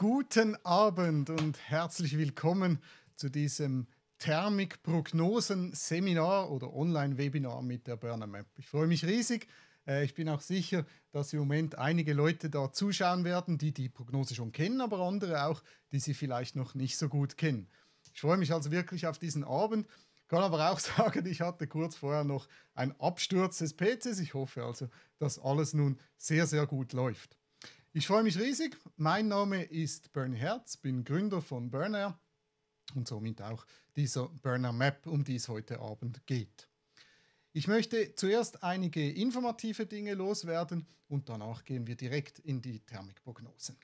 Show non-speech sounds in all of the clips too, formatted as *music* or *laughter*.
Guten Abend und herzlich willkommen zu diesem Thermikprognosen-Seminar oder Online-Webinar mit der Burner Map. Ich freue mich riesig. Äh, ich bin auch sicher, dass im Moment einige Leute da zuschauen werden, die die Prognose schon kennen, aber andere auch, die sie vielleicht noch nicht so gut kennen. Ich freue mich also wirklich auf diesen Abend. Ich Kann aber auch *laughs* sagen, ich hatte kurz vorher noch einen Absturz des PCs. Ich hoffe also, dass alles nun sehr, sehr gut läuft. Ich freue mich riesig. Mein Name ist Bernie Herz, bin Gründer von Burner und somit auch dieser Burner Map, um die es heute Abend geht. Ich möchte zuerst einige informative Dinge loswerden und danach gehen wir direkt in die Thermikprognosen.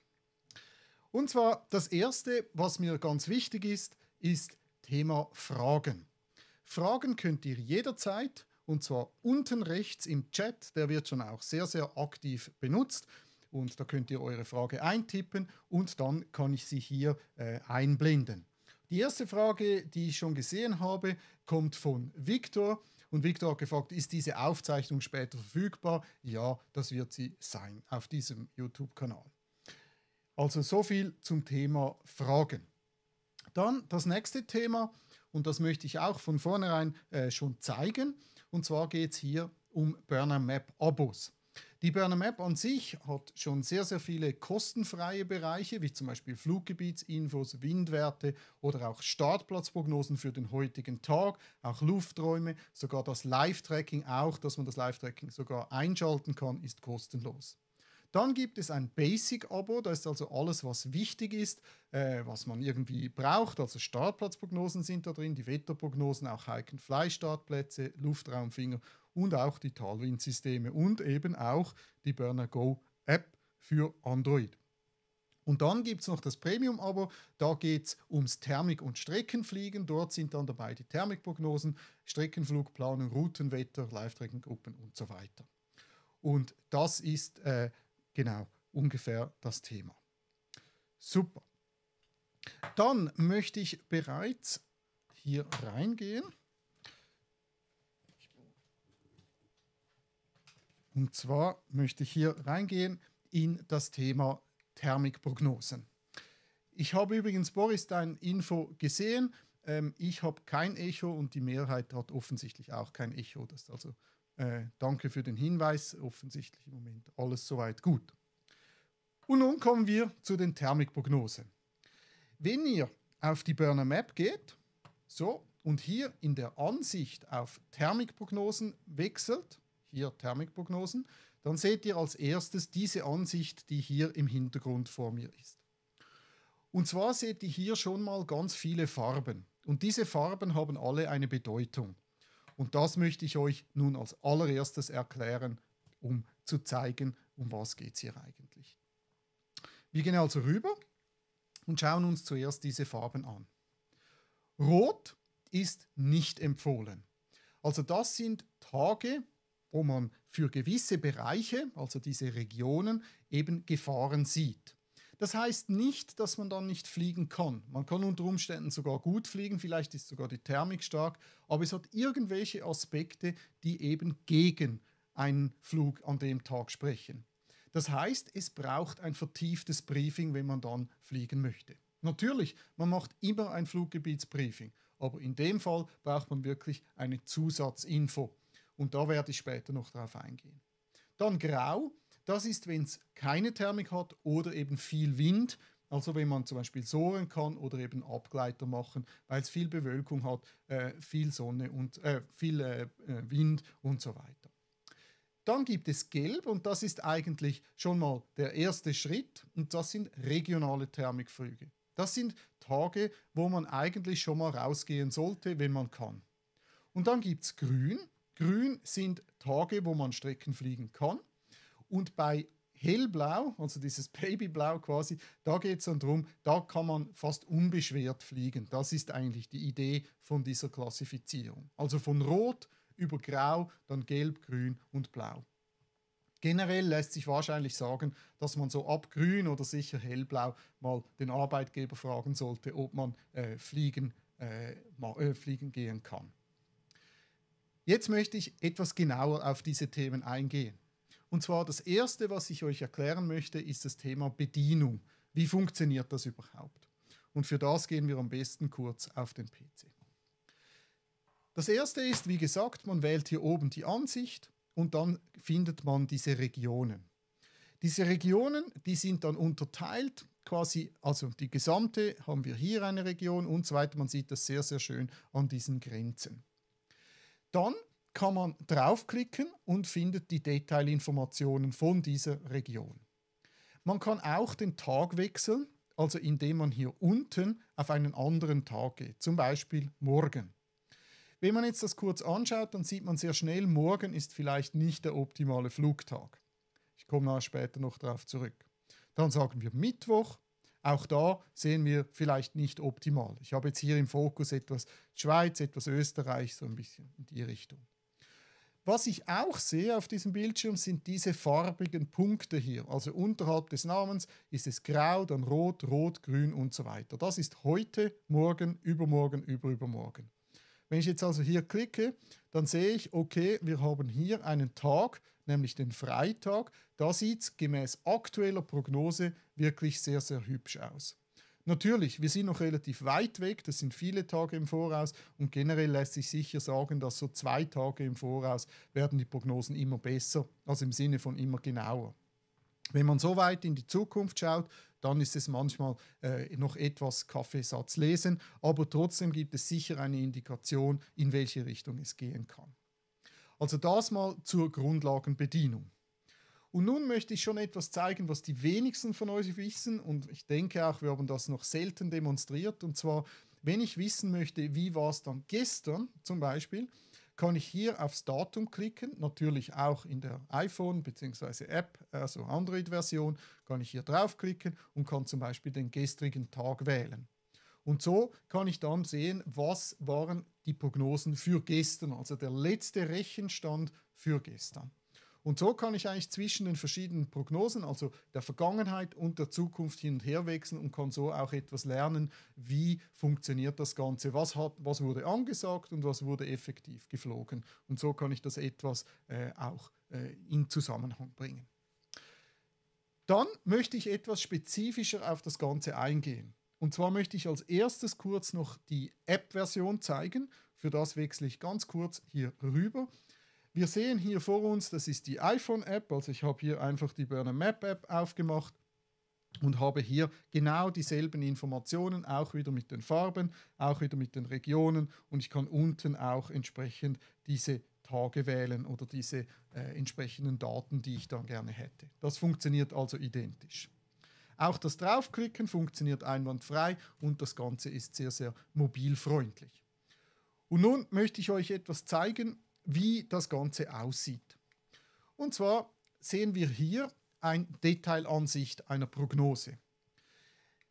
Und zwar das erste, was mir ganz wichtig ist, ist Thema Fragen. Fragen könnt ihr jederzeit und zwar unten rechts im Chat, der wird schon auch sehr, sehr aktiv benutzt und da könnt ihr eure Frage eintippen und dann kann ich sie hier äh, einblenden. Die erste Frage, die ich schon gesehen habe, kommt von Viktor. Und Victor hat gefragt, ist diese Aufzeichnung später verfügbar? Ja, das wird sie sein auf diesem YouTube-Kanal. Also so viel zum Thema Fragen. Dann das nächste Thema, und das möchte ich auch von vornherein äh, schon zeigen. Und zwar geht es hier um Burner Map Abos. Die Burner Map an sich hat schon sehr, sehr viele kostenfreie Bereiche, wie zum Beispiel Fluggebietsinfos, Windwerte oder auch Startplatzprognosen für den heutigen Tag, auch Lufträume, sogar das Live-Tracking, auch dass man das Live-Tracking sogar einschalten kann, ist kostenlos. Dann gibt es ein Basic-Abo, da ist also alles, was wichtig ist, äh, was man irgendwie braucht. Also Startplatzprognosen sind da drin, die Wetterprognosen, auch hike fly startplätze Luftraumfinger und auch die Talwind-Systeme und eben auch die Burner Go App für Android. Und dann gibt es noch das Premium-Abo, da geht es ums Thermik- und Streckenfliegen. Dort sind dann dabei die Thermikprognosen, Streckenflugplanung, Routenwetter, live tracking gruppen und so weiter. Und das ist äh, genau ungefähr das Thema. Super. Dann möchte ich bereits hier reingehen. Und zwar möchte ich hier reingehen in das Thema Thermikprognosen. Ich habe übrigens Boris dein Info gesehen. Ähm, ich habe kein Echo und die Mehrheit hat offensichtlich auch kein Echo. Das also äh, danke für den Hinweis. Offensichtlich im Moment alles soweit gut. Und nun kommen wir zu den Thermikprognosen. Wenn ihr auf die Burner Map geht, so und hier in der Ansicht auf Thermikprognosen wechselt, hier Thermikprognosen, dann seht ihr als erstes diese Ansicht, die hier im Hintergrund vor mir ist. Und zwar seht ihr hier schon mal ganz viele Farben. Und diese Farben haben alle eine Bedeutung. Und das möchte ich euch nun als allererstes erklären, um zu zeigen, um was geht es hier eigentlich. Wir gehen also rüber und schauen uns zuerst diese Farben an. Rot ist nicht empfohlen. Also das sind Tage, wo man für gewisse Bereiche, also diese Regionen, eben Gefahren sieht. Das heißt nicht, dass man dann nicht fliegen kann. Man kann unter Umständen sogar gut fliegen, vielleicht ist sogar die Thermik stark, aber es hat irgendwelche Aspekte, die eben gegen einen Flug an dem Tag sprechen. Das heißt, es braucht ein vertieftes Briefing, wenn man dann fliegen möchte. Natürlich, man macht immer ein Fluggebietsbriefing, aber in dem Fall braucht man wirklich eine Zusatzinfo. Und da werde ich später noch darauf eingehen. Dann grau, das ist, wenn es keine Thermik hat oder eben viel Wind. Also wenn man zum Beispiel sohren kann oder eben Abgleiter machen, weil es viel Bewölkung hat, äh, viel Sonne und äh, viel äh, äh, Wind und so weiter. Dann gibt es Gelb und das ist eigentlich schon mal der erste Schritt und das sind regionale Thermikflüge. Das sind Tage, wo man eigentlich schon mal rausgehen sollte, wenn man kann. Und dann gibt es Grün Grün sind Tage, wo man Strecken fliegen kann. Und bei Hellblau, also dieses *laughs* Babyblau quasi, da geht es dann darum, da kann man fast unbeschwert fliegen. Das ist eigentlich die Idee von dieser Klassifizierung. Also von Rot über Grau, dann Gelb, Grün und Blau. Generell lässt sich wahrscheinlich sagen, dass man so ab Grün oder sicher Hellblau mal den Arbeitgeber fragen sollte, ob man äh, fliegen, äh, mal, äh, fliegen gehen kann. Jetzt möchte ich etwas genauer auf diese Themen eingehen. Und zwar das Erste, was ich euch erklären möchte, ist das Thema Bedienung. Wie funktioniert das überhaupt? Und für das gehen wir am besten kurz auf den PC. Das Erste ist, wie gesagt, man wählt hier oben die Ansicht und dann findet man diese Regionen. Diese Regionen, die sind dann unterteilt, quasi, also die gesamte haben wir hier eine Region und so weiter. Man sieht das sehr, sehr schön an diesen Grenzen. Dann kann man draufklicken und findet die Detailinformationen von dieser Region. Man kann auch den Tag wechseln, also indem man hier unten auf einen anderen Tag geht, zum Beispiel morgen. Wenn man jetzt das kurz anschaut, dann sieht man sehr schnell, morgen ist vielleicht nicht der optimale Flugtag. Ich komme nachher später noch darauf zurück. Dann sagen wir Mittwoch, auch da sehen wir vielleicht nicht optimal. Ich habe jetzt hier im Fokus etwas Schweiz, etwas Österreich, so ein bisschen in die Richtung. Was ich auch sehe auf diesem Bildschirm sind diese farbigen Punkte hier. Also unterhalb des Namens ist es grau, dann rot, rot, grün und so weiter. Das ist heute, morgen, übermorgen, überübermorgen. Wenn ich jetzt also hier klicke, dann sehe ich, okay, wir haben hier einen Tag, nämlich den Freitag. Da sieht es gemäß aktueller Prognose wirklich sehr, sehr hübsch aus. Natürlich, wir sind noch relativ weit weg, das sind viele Tage im Voraus und generell lässt sich sicher sagen, dass so zwei Tage im Voraus werden die Prognosen immer besser, also im Sinne von immer genauer. Wenn man so weit in die Zukunft schaut, dann ist es manchmal äh, noch etwas Kaffeesatz lesen, aber trotzdem gibt es sicher eine Indikation, in welche Richtung es gehen kann. Also das mal zur Grundlagenbedienung. Und nun möchte ich schon etwas zeigen, was die wenigsten von euch wissen und ich denke auch, wir haben das noch selten demonstriert. Und zwar, wenn ich wissen möchte, wie war es dann gestern zum Beispiel, kann ich hier aufs Datum klicken, natürlich auch in der iPhone bzw. App, also Android-Version, kann ich hier draufklicken und kann zum Beispiel den gestrigen Tag wählen. Und so kann ich dann sehen, was waren die Prognosen für gestern, also der letzte Rechenstand für gestern. Und so kann ich eigentlich zwischen den verschiedenen Prognosen, also der Vergangenheit und der Zukunft hin und her wechseln und kann so auch etwas lernen, wie funktioniert das Ganze, was, hat, was wurde angesagt und was wurde effektiv geflogen. Und so kann ich das etwas äh, auch äh, in Zusammenhang bringen. Dann möchte ich etwas spezifischer auf das Ganze eingehen. Und zwar möchte ich als erstes kurz noch die App-Version zeigen. Für das wechsle ich ganz kurz hier rüber. Wir sehen hier vor uns, das ist die iPhone-App. Also ich habe hier einfach die Burner Map-App aufgemacht und habe hier genau dieselben Informationen, auch wieder mit den Farben, auch wieder mit den Regionen und ich kann unten auch entsprechend diese Tage wählen oder diese äh, entsprechenden Daten, die ich dann gerne hätte. Das funktioniert also identisch. Auch das Draufklicken funktioniert einwandfrei und das Ganze ist sehr, sehr mobilfreundlich. Und nun möchte ich euch etwas zeigen, wie das Ganze aussieht. Und zwar sehen wir hier eine Detailansicht einer Prognose.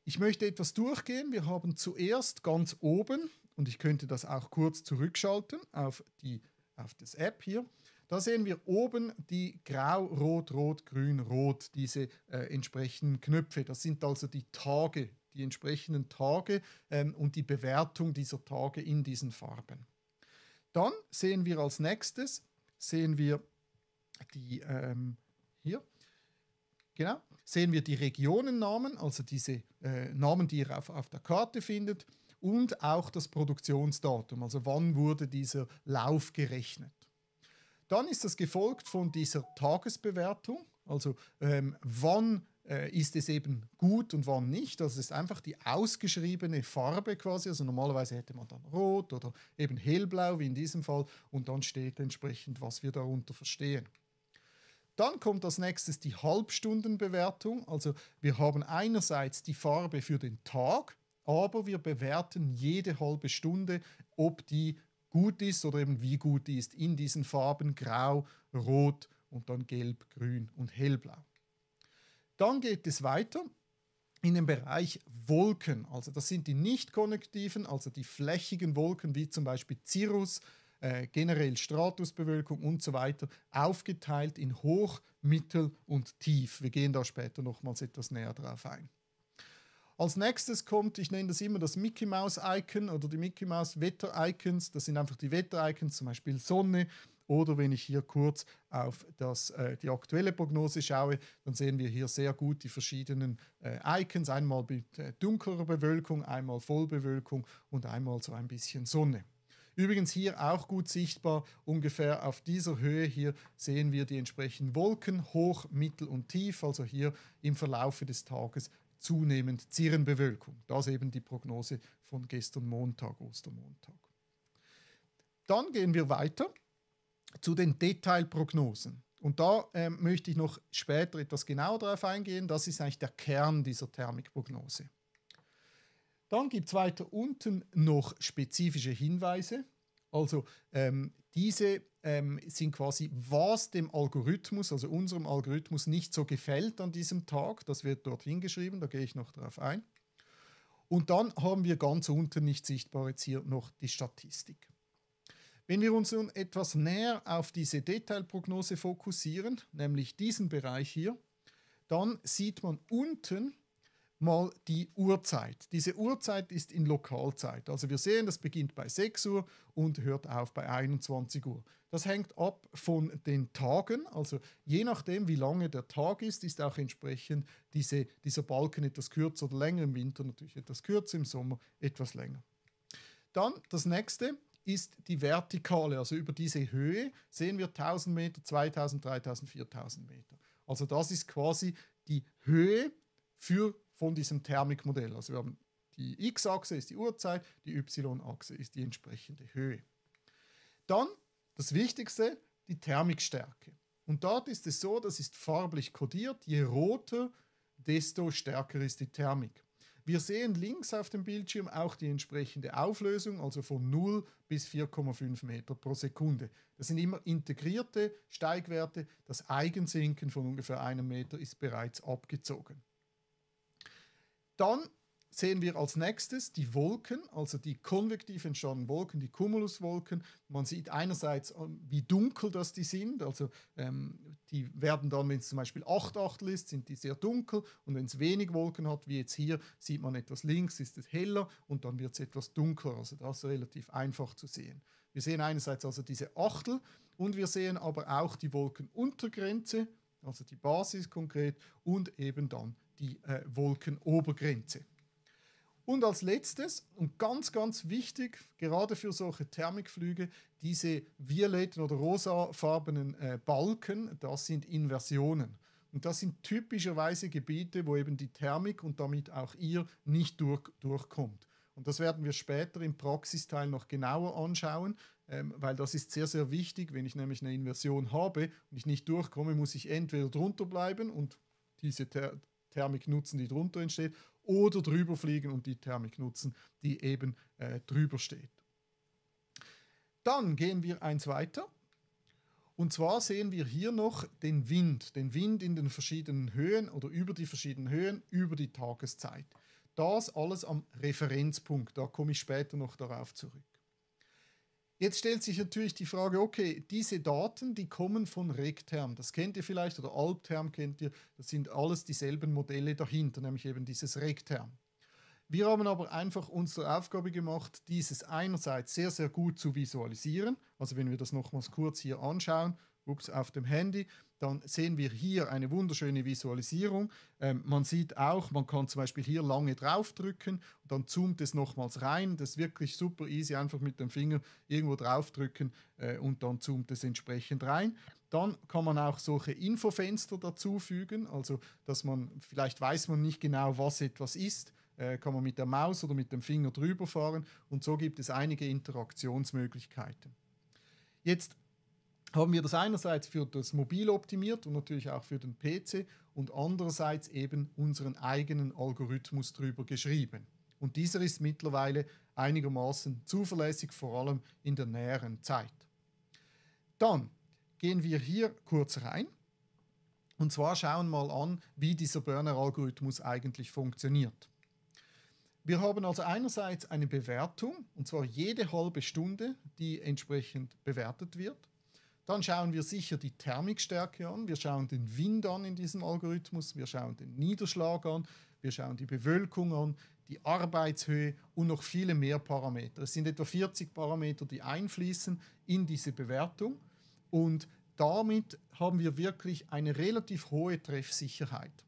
Ich möchte etwas durchgehen. Wir haben zuerst ganz oben, und ich könnte das auch kurz zurückschalten auf, die, auf das App hier, da sehen wir oben die grau, rot, rot, grün, rot, diese äh, entsprechenden Knöpfe. Das sind also die Tage, die entsprechenden Tage ähm, und die Bewertung dieser Tage in diesen Farben. Dann sehen wir als nächstes, sehen wir die ähm, hier, genau, sehen wir die Regionennamen, also diese äh, Namen, die ihr auf, auf der Karte findet und auch das Produktionsdatum, also wann wurde dieser Lauf gerechnet. Dann ist das gefolgt von dieser Tagesbewertung, also ähm, wann äh, ist es eben gut und wann nicht. Das also, ist einfach die ausgeschriebene Farbe quasi. Also normalerweise hätte man dann rot oder eben hellblau wie in diesem Fall und dann steht entsprechend, was wir darunter verstehen. Dann kommt als nächstes die Halbstundenbewertung. Also wir haben einerseits die Farbe für den Tag, aber wir bewerten jede halbe Stunde, ob die gut ist oder eben wie gut die ist in diesen Farben Grau, Rot und dann Gelb, Grün und Hellblau. Dann geht es weiter in den Bereich Wolken. Also das sind die nicht konnektiven, also die flächigen Wolken wie zum Beispiel Cirrus, äh, generell Stratusbewölkung und so weiter, aufgeteilt in Hoch, Mittel und Tief. Wir gehen da später nochmals etwas näher drauf ein. Als nächstes kommt, ich nenne das immer das Mickey Mouse Icon oder die Mickey Mouse Wetter Icons. Das sind einfach die Wetter Icons, zum Beispiel Sonne. Oder wenn ich hier kurz auf das, äh, die aktuelle Prognose schaue, dann sehen wir hier sehr gut die verschiedenen äh, Icons. Einmal mit äh, dunklerer Bewölkung, einmal Vollbewölkung und einmal so ein bisschen Sonne. Übrigens hier auch gut sichtbar, ungefähr auf dieser Höhe hier sehen wir die entsprechenden Wolken, hoch, mittel und tief, also hier im Verlaufe des Tages zunehmend Zirrenbewölkung. Das eben die Prognose von gestern Montag, Ostermontag. Dann gehen wir weiter zu den Detailprognosen. Und da äh, möchte ich noch später etwas genauer darauf eingehen. Das ist eigentlich der Kern dieser Thermikprognose. Dann gibt es weiter unten noch spezifische Hinweise. Also ähm, diese ähm, sind quasi, was dem Algorithmus, also unserem Algorithmus, nicht so gefällt an diesem Tag. Das wird dort hingeschrieben, da gehe ich noch drauf ein. Und dann haben wir ganz unten nicht sichtbar jetzt hier noch die Statistik. Wenn wir uns nun etwas näher auf diese Detailprognose fokussieren, nämlich diesen Bereich hier, dann sieht man unten mal die Uhrzeit. Diese Uhrzeit ist in Lokalzeit. Also wir sehen, das beginnt bei 6 Uhr und hört auf bei 21 Uhr. Das hängt ab von den Tagen. Also je nachdem, wie lange der Tag ist, ist auch entsprechend diese, dieser Balken etwas kürzer oder länger. Im Winter natürlich etwas kürzer, im Sommer etwas länger. Dann das nächste, ist die Vertikale, also über diese Höhe sehen wir 1000 Meter, 2000, 3000, 4000 Meter. Also das ist quasi die Höhe für von diesem Thermikmodell. Also wir haben die x-Achse ist die Uhrzeit, die y-Achse ist die entsprechende Höhe. Dann das Wichtigste, die Thermikstärke. Und dort ist es so, das ist farblich kodiert. Je roter, desto stärker ist die Thermik. Wir sehen links auf dem Bildschirm auch die entsprechende Auflösung, also von 0 bis 4,5 Meter pro Sekunde. Das sind immer integrierte Steigwerte. Das Eigensinken von ungefähr einem Meter ist bereits abgezogen. Dann sehen wir als nächstes die Wolken, also die konvektiv entstandenen Wolken, die Cumuluswolken. Man sieht einerseits, ähm, wie dunkel das die sind, also ähm, die werden dann, wenn es zum Beispiel 8 Achtel ist, sind die sehr dunkel und wenn es wenig Wolken hat, wie jetzt hier, sieht man etwas links, ist es heller und dann wird es etwas dunkler, also das ist relativ einfach zu sehen. Wir sehen einerseits also diese Achtel und wir sehen aber auch die Wolkenuntergrenze, also die Basis konkret und eben dann die äh, Wolkenobergrenze. Und als letztes und ganz, ganz wichtig, gerade für solche Thermikflüge, diese violetten oder rosafarbenen äh, Balken, das sind Inversionen. Und das sind typischerweise Gebiete, wo eben die Thermik und damit auch ihr nicht durch, durchkommt. Und das werden wir später im Praxisteil noch genauer anschauen, ähm, weil das ist sehr, sehr wichtig. Wenn ich nämlich eine Inversion habe und ich nicht durchkomme, muss ich entweder drunter bleiben und diese Ther Thermik nutzen, die drunter entsteht, oder drüber fliegen und die Thermik nutzen, die eben äh, drüber steht. Dann gehen wir eins weiter. Und zwar sehen wir hier noch den Wind, den Wind in den verschiedenen Höhen oder über die verschiedenen Höhen, über die Tageszeit. Das alles am Referenzpunkt, da komme ich später noch darauf zurück. Jetzt stellt sich natürlich die Frage, okay, diese Daten, die kommen von Regterm, das kennt ihr vielleicht, oder Albterm kennt ihr, das sind alles dieselben Modelle dahinter, nämlich eben dieses Regterm. Wir haben aber einfach unsere Aufgabe gemacht, dieses einerseits sehr, sehr gut zu visualisieren. Also wenn wir das nochmals kurz hier anschauen, ups, auf dem Handy, dann sehen wir hier eine wunderschöne Visualisierung. Ähm, man sieht auch, man kann zum Beispiel hier lange draufdrücken und dann zoomt es nochmals rein. Das ist wirklich super easy, einfach mit dem Finger irgendwo draufdrücken äh, und dann zoomt es entsprechend rein. Dann kann man auch solche Infofenster dazufügen, also dass man, vielleicht weiß man nicht genau, was etwas ist, äh, kann man mit der Maus oder mit dem Finger drüber fahren und so gibt es einige Interaktionsmöglichkeiten. Jetzt haben wir das einerseits für das Mobil optimiert und natürlich auch für den PC und andererseits eben unseren eigenen Algorithmus drüber geschrieben. Und dieser ist mittlerweile einigermaßen zuverlässig, vor allem in der näheren Zeit. Dann gehen wir hier kurz rein und zwar schauen mal an, wie dieser Burner-Algorithmus eigentlich funktioniert. Wir haben also einerseits eine Bewertung, und zwar jede halbe Stunde, die entsprechend bewertet wird. Dann schauen wir sicher die Thermikstärke an, wir schauen den Wind an in diesem Algorithmus, wir schauen den Niederschlag an, wir schauen die Bewölkung an, die Arbeitshöhe und noch viele mehr Parameter. Es sind etwa 40 Parameter, die einfließen in diese Bewertung und damit haben wir wirklich eine relativ hohe Treffsicherheit.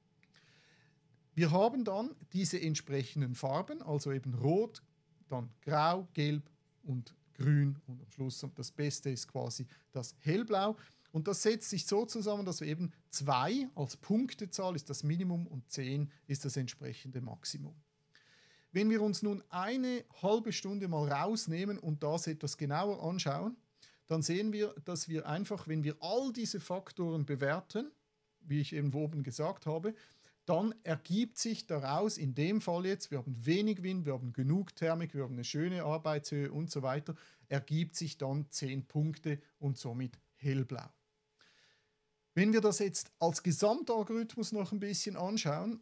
Wir haben dann diese entsprechenden Farben, also eben rot, dann grau, gelb und grün und am Schluss das Beste ist quasi das hellblau. Und das setzt sich so zusammen, dass wir eben 2 als Punktezahl ist das Minimum und 10 ist das entsprechende Maximum. Wenn wir uns nun eine halbe Stunde mal rausnehmen und das etwas genauer anschauen, dann sehen wir, dass wir einfach, wenn wir all diese Faktoren bewerten, wie ich eben oben gesagt habe, dann ergibt sich daraus in dem Fall jetzt, wir haben wenig Wind, wir haben genug Thermik, wir haben eine schöne Arbeitshöhe und so weiter, ergibt sich dann 10 Punkte und somit hellblau. Wenn wir das jetzt als Gesamtalgorithmus noch ein bisschen anschauen,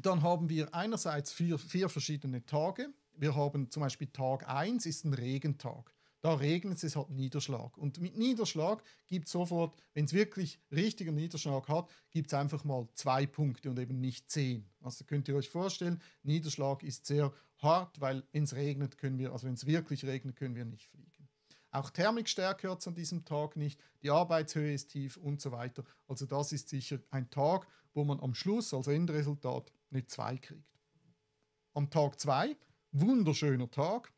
dann haben wir einerseits vier, vier verschiedene Tage. Wir haben zum Beispiel Tag 1 ist ein Regentag. Da regnet es, es hat Niederschlag. Und mit Niederschlag gibt es sofort, wenn es wirklich richtigen Niederschlag hat, gibt es einfach mal zwei Punkte und eben nicht zehn. Also könnt ihr euch vorstellen, Niederschlag ist sehr hart, weil wenn es regnet, können wir, also wenn es wirklich regnet, können wir nicht fliegen. Auch Thermikstärke hat es an diesem Tag nicht, die Arbeitshöhe ist tief und so weiter. Also das ist sicher ein Tag, wo man am Schluss als Endresultat eine 2 kriegt. Am Tag 2, wunderschöner Tag,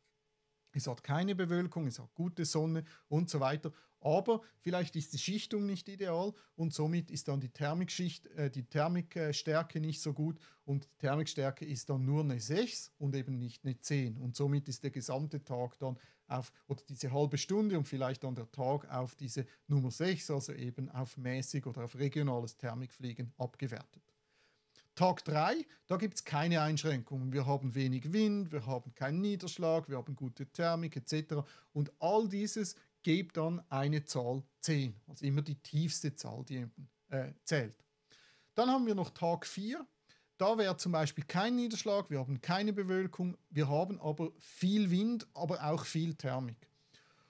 es hat keine Bewölkung, es hat gute Sonne und so weiter. Aber vielleicht ist die Schichtung nicht ideal und somit ist dann die Thermikschicht, äh, die Thermikstärke nicht so gut und die Thermikstärke ist dann nur eine 6 und eben nicht eine 10. Und somit ist der gesamte Tag dann auf, oder diese halbe Stunde und vielleicht dann der Tag auf diese Nummer 6, also eben auf mäßig oder auf regionales Thermikfliegen abgewertet. Tag 3, da gibt es keine Einschränkungen. Wir haben wenig Wind, wir haben keinen Niederschlag, wir haben gute Thermik etc. Und all dieses gibt dann eine Zahl 10, also immer die tiefste Zahl, die äh, zählt. Dann haben wir noch Tag 4. Da wäre zum Beispiel kein Niederschlag, wir haben keine Bewölkung, wir haben aber viel Wind, aber auch viel Thermik.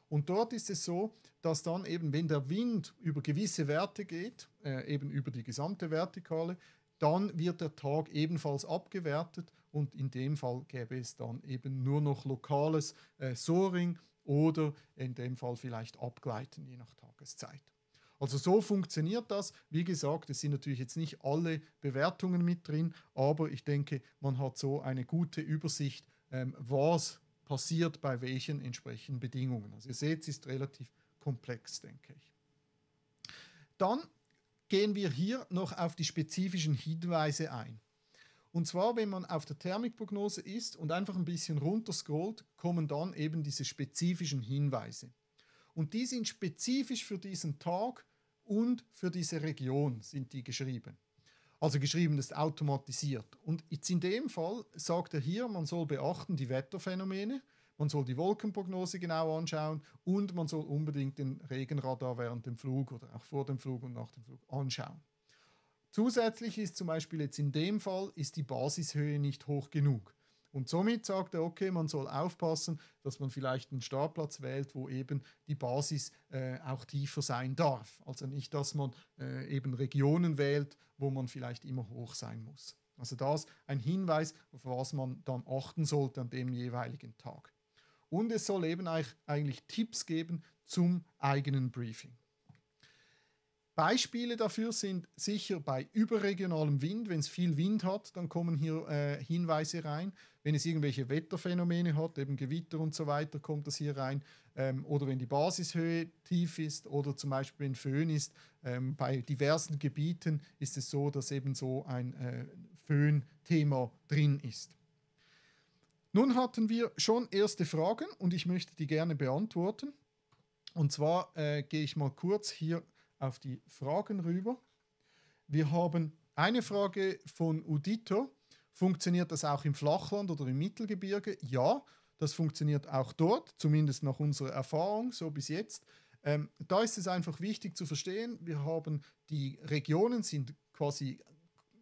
Und dort ist es so, dass dann eben, wenn der Wind über gewisse Werte geht, äh, eben über die gesamte Vertikale, dann wird der Tag ebenfalls abgewertet und in dem Fall gäbe es dann eben nur noch lokales äh, Soaring oder in dem Fall vielleicht Abgleiten, je nach Tageszeit. Also so funktioniert das. Wie gesagt, es sind natürlich jetzt nicht alle Bewertungen mit drin, aber ich denke, man hat so eine gute Übersicht, ähm, was passiert bei welchen entsprechenden Bedingungen. Also ihr seht, es ist relativ komplex, denke ich. Dann gehen wir hier noch auf die spezifischen Hinweise ein. Und zwar, wenn man auf der Thermikprognose ist und einfach ein bisschen runter scrollt, kommen dann eben diese spezifischen Hinweise. Und die sind spezifisch für diesen Tag und für diese Region sind die geschrieben. Also geschrieben ist automatisiert. Und jetzt in dem Fall sagt er hier, man soll beachten die Wetterphänomene man soll die Wolkenprognose genau anschauen und man soll unbedingt den Regenradar während dem Flug oder auch vor dem Flug und nach dem Flug anschauen. Zusätzlich ist zum Beispiel jetzt in dem Fall ist die Basishöhe nicht hoch genug. Und somit sagt er, okay, man soll aufpassen, dass man vielleicht einen Startplatz wählt, wo eben die Basis äh, auch tiefer sein darf. Also nicht, dass man äh, eben Regionen wählt, wo man vielleicht immer hoch sein muss. Also das ein Hinweis, auf was man dann achten sollte an dem jeweiligen Tag und es soll eben eigentlich Tipps geben zum eigenen Briefing. Beispiele dafür sind sicher bei überregionalem Wind. Wenn es viel Wind hat, dann kommen hier äh, Hinweise rein. Wenn es irgendwelche Wetterphänomene hat, eben Gewitter und so weiter, kommt das hier rein. Ähm, oder wenn die Basishöhe tief ist oder zum Beispiel wenn Föhn ist. Ähm, bei diversen Gebieten ist es so, dass eben so ein äh, Föhn-Thema drin ist. Nun hatten wir schon erste Fragen und ich möchte die gerne beantworten. Und zwar äh, gehe ich mal kurz hier auf die Fragen rüber. Wir haben eine Frage von Udito. Funktioniert das auch im Flachland oder im Mittelgebirge? Ja, das funktioniert auch dort, zumindest nach unserer Erfahrung, so bis jetzt. Ähm, da ist es einfach wichtig zu verstehen, wir haben die Regionen sind quasi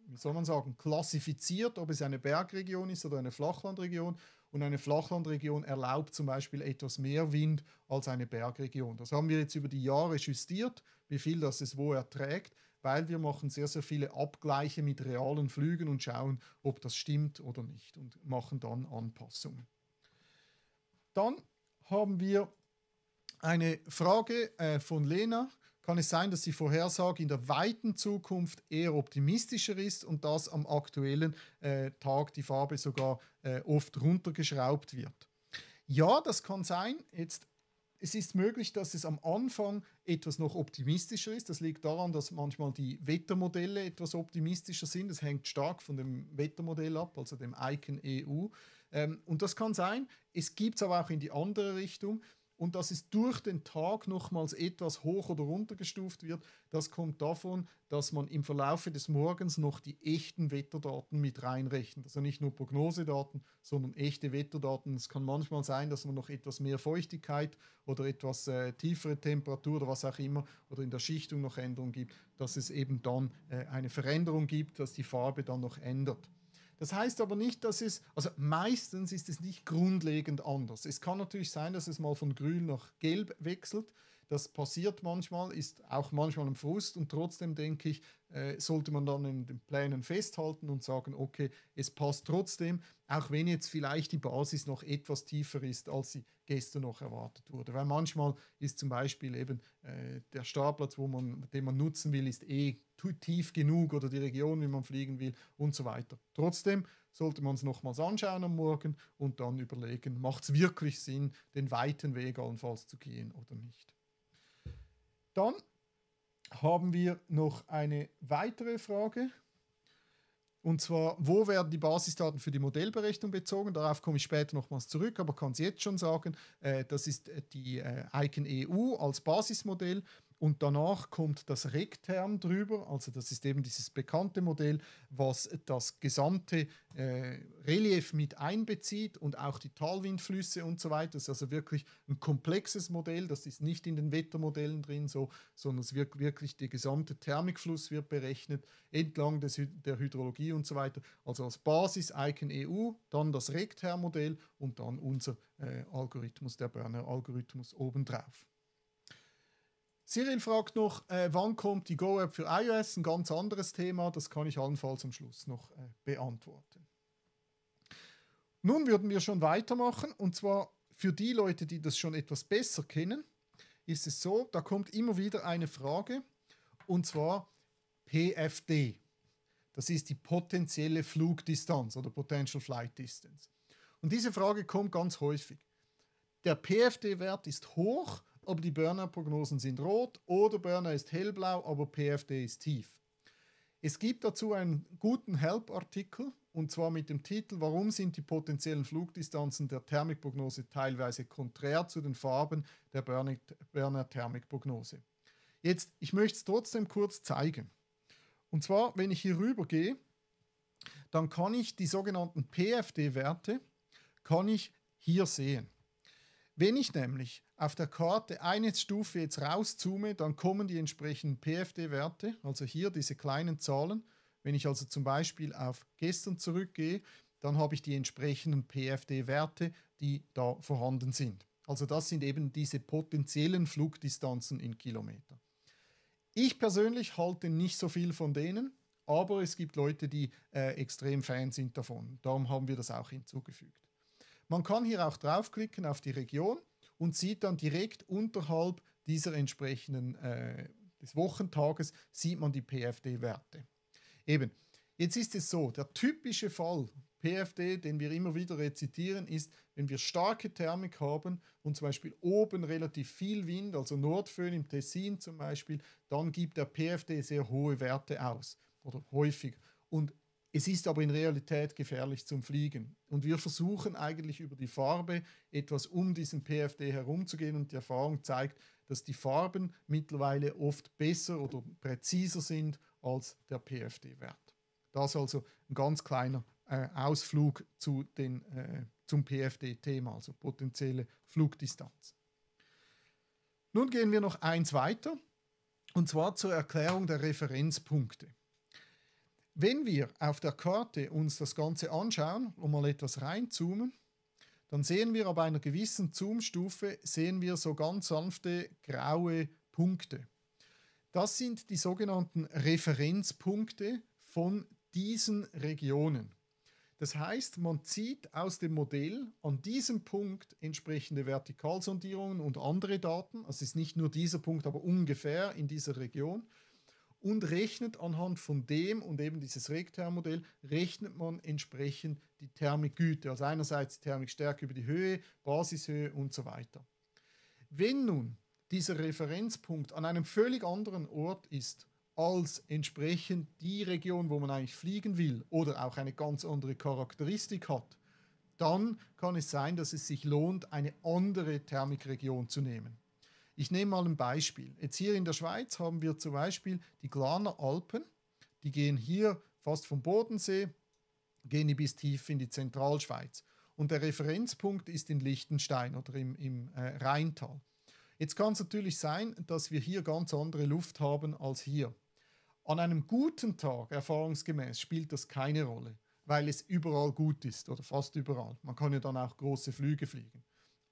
wie soll man sagen, klassifiziert, ob es eine Bergregion ist oder eine Flachlandregion. Und eine Flachlandregion erlaubt zum Beispiel etwas mehr Wind als eine Bergregion. Das haben wir jetzt über die Jahre justiert, wie viel das es wo erträgt, weil wir machen sehr, sehr viele Abgleiche mit realen Flügen und schauen, ob das stimmt oder nicht und machen dann Anpassungen. Dann haben wir eine Frage äh, von Lena kann es sein, dass die Vorhersage in der weiten Zukunft eher optimistischer ist und dass am aktuellen äh, Tag die Farbe sogar äh, oft runtergeschraubt wird. Ja, das kann sein. Jetzt, es ist möglich, dass es am Anfang etwas noch optimistischer ist. Das liegt daran, dass manchmal die Wettermodelle etwas optimistischer sind. Das hängt stark von dem Wettermodell ab, also dem Icon EU. Ähm, und das kann sein. Es gibt es aber auch in die andere Richtung und dass es durch den Tag nochmals etwas hoch oder runter gestuft wird, das kommt davon, dass man im Verlaufe des Morgens noch die echten Wetterdaten mit reinrechnet. Also nicht nur Prognosedaten, sondern echte Wetterdaten. Es kann manchmal sein, dass man noch etwas mehr Feuchtigkeit oder etwas äh, tiefere Temperatur oder was auch immer oder in der Schichtung noch Änderungen gibt, dass es eben dann äh, eine Veränderung gibt, dass die Farbe dann noch ändert. Das heißt aber nicht, dass es, also meistens ist es nicht grundlegend anders. Es kann natürlich sein, dass es mal von grün nach gelb wechselt. Das passiert manchmal, ist auch manchmal ein Frust und trotzdem denke ich, äh, sollte man dann in den Plänen festhalten und sagen, okay, es passt trotzdem, auch wenn jetzt vielleicht die Basis noch etwas tiefer ist, als sie gestern noch erwartet wurde. Weil manchmal ist zum Beispiel eben äh, der Startplatz, wo man, den man nutzen will, ist eh tief genug oder die Region, wie man fliegen will und so weiter. Trotzdem sollte man es nochmals anschauen am Morgen und dann überlegen, macht es wirklich Sinn, den weiten Weg allenfalls zu gehen oder nicht. Dann haben wir noch eine weitere Frage. Und zwar, wo werden die Basisdaten für die Modellberechnung bezogen? Darauf komme ich später nochmals zurück, aber kann es jetzt schon sagen, äh, das ist die äh, Icon EU als Basismodell. Und danach kommt das Rektern drüber, also das ist eben dieses bekannte Modell, was das gesamte äh, Relief mit einbezieht und auch die Talwindflüsse und so weiter. Das ist also wirklich ein komplexes Modell, das ist nicht in den Wettermodellen drin, so, sondern es wird wirklich der gesamte Thermikfluss wird berechnet entlang des, der Hydrologie und so weiter. Also als Basis Icon EU, dann das Rektern-Modell und dann unser äh, Algorithmus, der Berner Algorithmus obendrauf. Sirin fragt noch, äh, wann kommt die Go-App für iOS? Ein ganz anderes Thema, das kann ich allenfalls am Schluss noch äh, beantworten. Nun würden wir schon weitermachen und zwar für die Leute, die das schon etwas besser kennen, ist es so, da kommt immer wieder eine Frage und zwar PFD. Das ist die potenzielle Flugdistanz oder Potential Flight Distance. Und diese Frage kommt ganz häufig. Der PFD-Wert ist hoch aber die Burner-Prognosen sind rot oder Burner ist hellblau, aber PFD ist tief. Es gibt dazu einen guten Help-Artikel und zwar mit dem Titel Warum sind die potenziellen Flugdistanzen der Thermikprognose teilweise konträr zu den Farben der Burner, Thermikprognose? Jetzt, ich möchte es trotzdem kurz zeigen. Und zwar, wenn ich hier rüber gehe, dann kann ich die sogenannten PFD-Werte kann ich hier sehen. Wenn ich nämlich auf der Karte eine Stufe jetzt rauszoome, dann kommen die entsprechenden PFD-Werte, also hier diese kleinen Zahlen. Wenn ich also zum Beispiel auf gestern zurückgehe, dann habe ich die entsprechenden PFD-Werte, die da vorhanden sind. Also das sind eben diese potenziellen Flugdistanzen in Kilometer. Ich persönlich halte nicht so viel von denen, aber es gibt Leute, die äh, extrem Fan sind davon. Darum haben wir das auch hinzugefügt. Man kann hier auch draufklicken auf die Region und sieht dann direkt unterhalb dieser entsprechenden äh, des Wochentages sieht man die PFD-Werte. Eben, jetzt ist es so, der typische Fall PFD, den wir immer wieder rezitieren, ist, wenn wir starke Thermik haben und zum Beispiel oben relativ viel Wind, also Nordföhn im Tessin zum Beispiel, dann gibt der PFD sehr hohe Werte aus oder häufig. Und es ist aber in Realität gefährlich zum Fliegen. Und wir versuchen eigentlich über die Farbe etwas um diesen PFD herumzugehen. Und die Erfahrung zeigt, dass die Farben mittlerweile oft besser oder präziser sind als der PFD-Wert. Das also ein ganz kleiner äh, Ausflug zu den, äh, zum PFD-Thema, also potenzielle Flugdistanz. Nun gehen wir noch eins weiter, und zwar zur Erklärung der Referenzpunkte. Wenn wir auf der Karte uns das Ganze anschauen und mal etwas reinzoomen, dann sehen wir ab einer gewissen Zoom-Stufe sehen wir so ganz sanfte graue Punkte. Das sind die sogenannten Referenzpunkte von diesen Regionen. Das heißt, man zieht aus dem Modell an diesem Punkt entsprechende Vertikalsondierungen und andere Daten. es ist nicht nur dieser Punkt, aber ungefähr in dieser Region und rechnet anhand von dem und eben dieses Regthermmodell, rechnet man entsprechend die Thermikgüte, also einerseits die Thermikstärke über die Höhe, Basishöhe und so weiter. Wenn nun dieser Referenzpunkt an einem völlig anderen Ort ist als entsprechend die Region, wo man eigentlich fliegen will oder auch eine ganz andere Charakteristik hat, dann kann es sein, dass es sich lohnt, eine andere Thermikregion zu nehmen. Ich nehme mal ein Beispiel. Jetzt hier in der Schweiz haben wir zum Beispiel die Glaner Alpen. Die gehen hier fast vom Bodensee, gehen die bis tief in die Zentralschweiz. Und der Referenzpunkt ist in Liechtenstein oder im, im äh, Rheintal. Jetzt kann es natürlich sein, dass wir hier ganz andere Luft haben als hier. An einem guten Tag, erfahrungsgemäß, spielt das keine Rolle, weil es überall gut ist oder fast überall. Man kann ja dann auch große Flüge fliegen.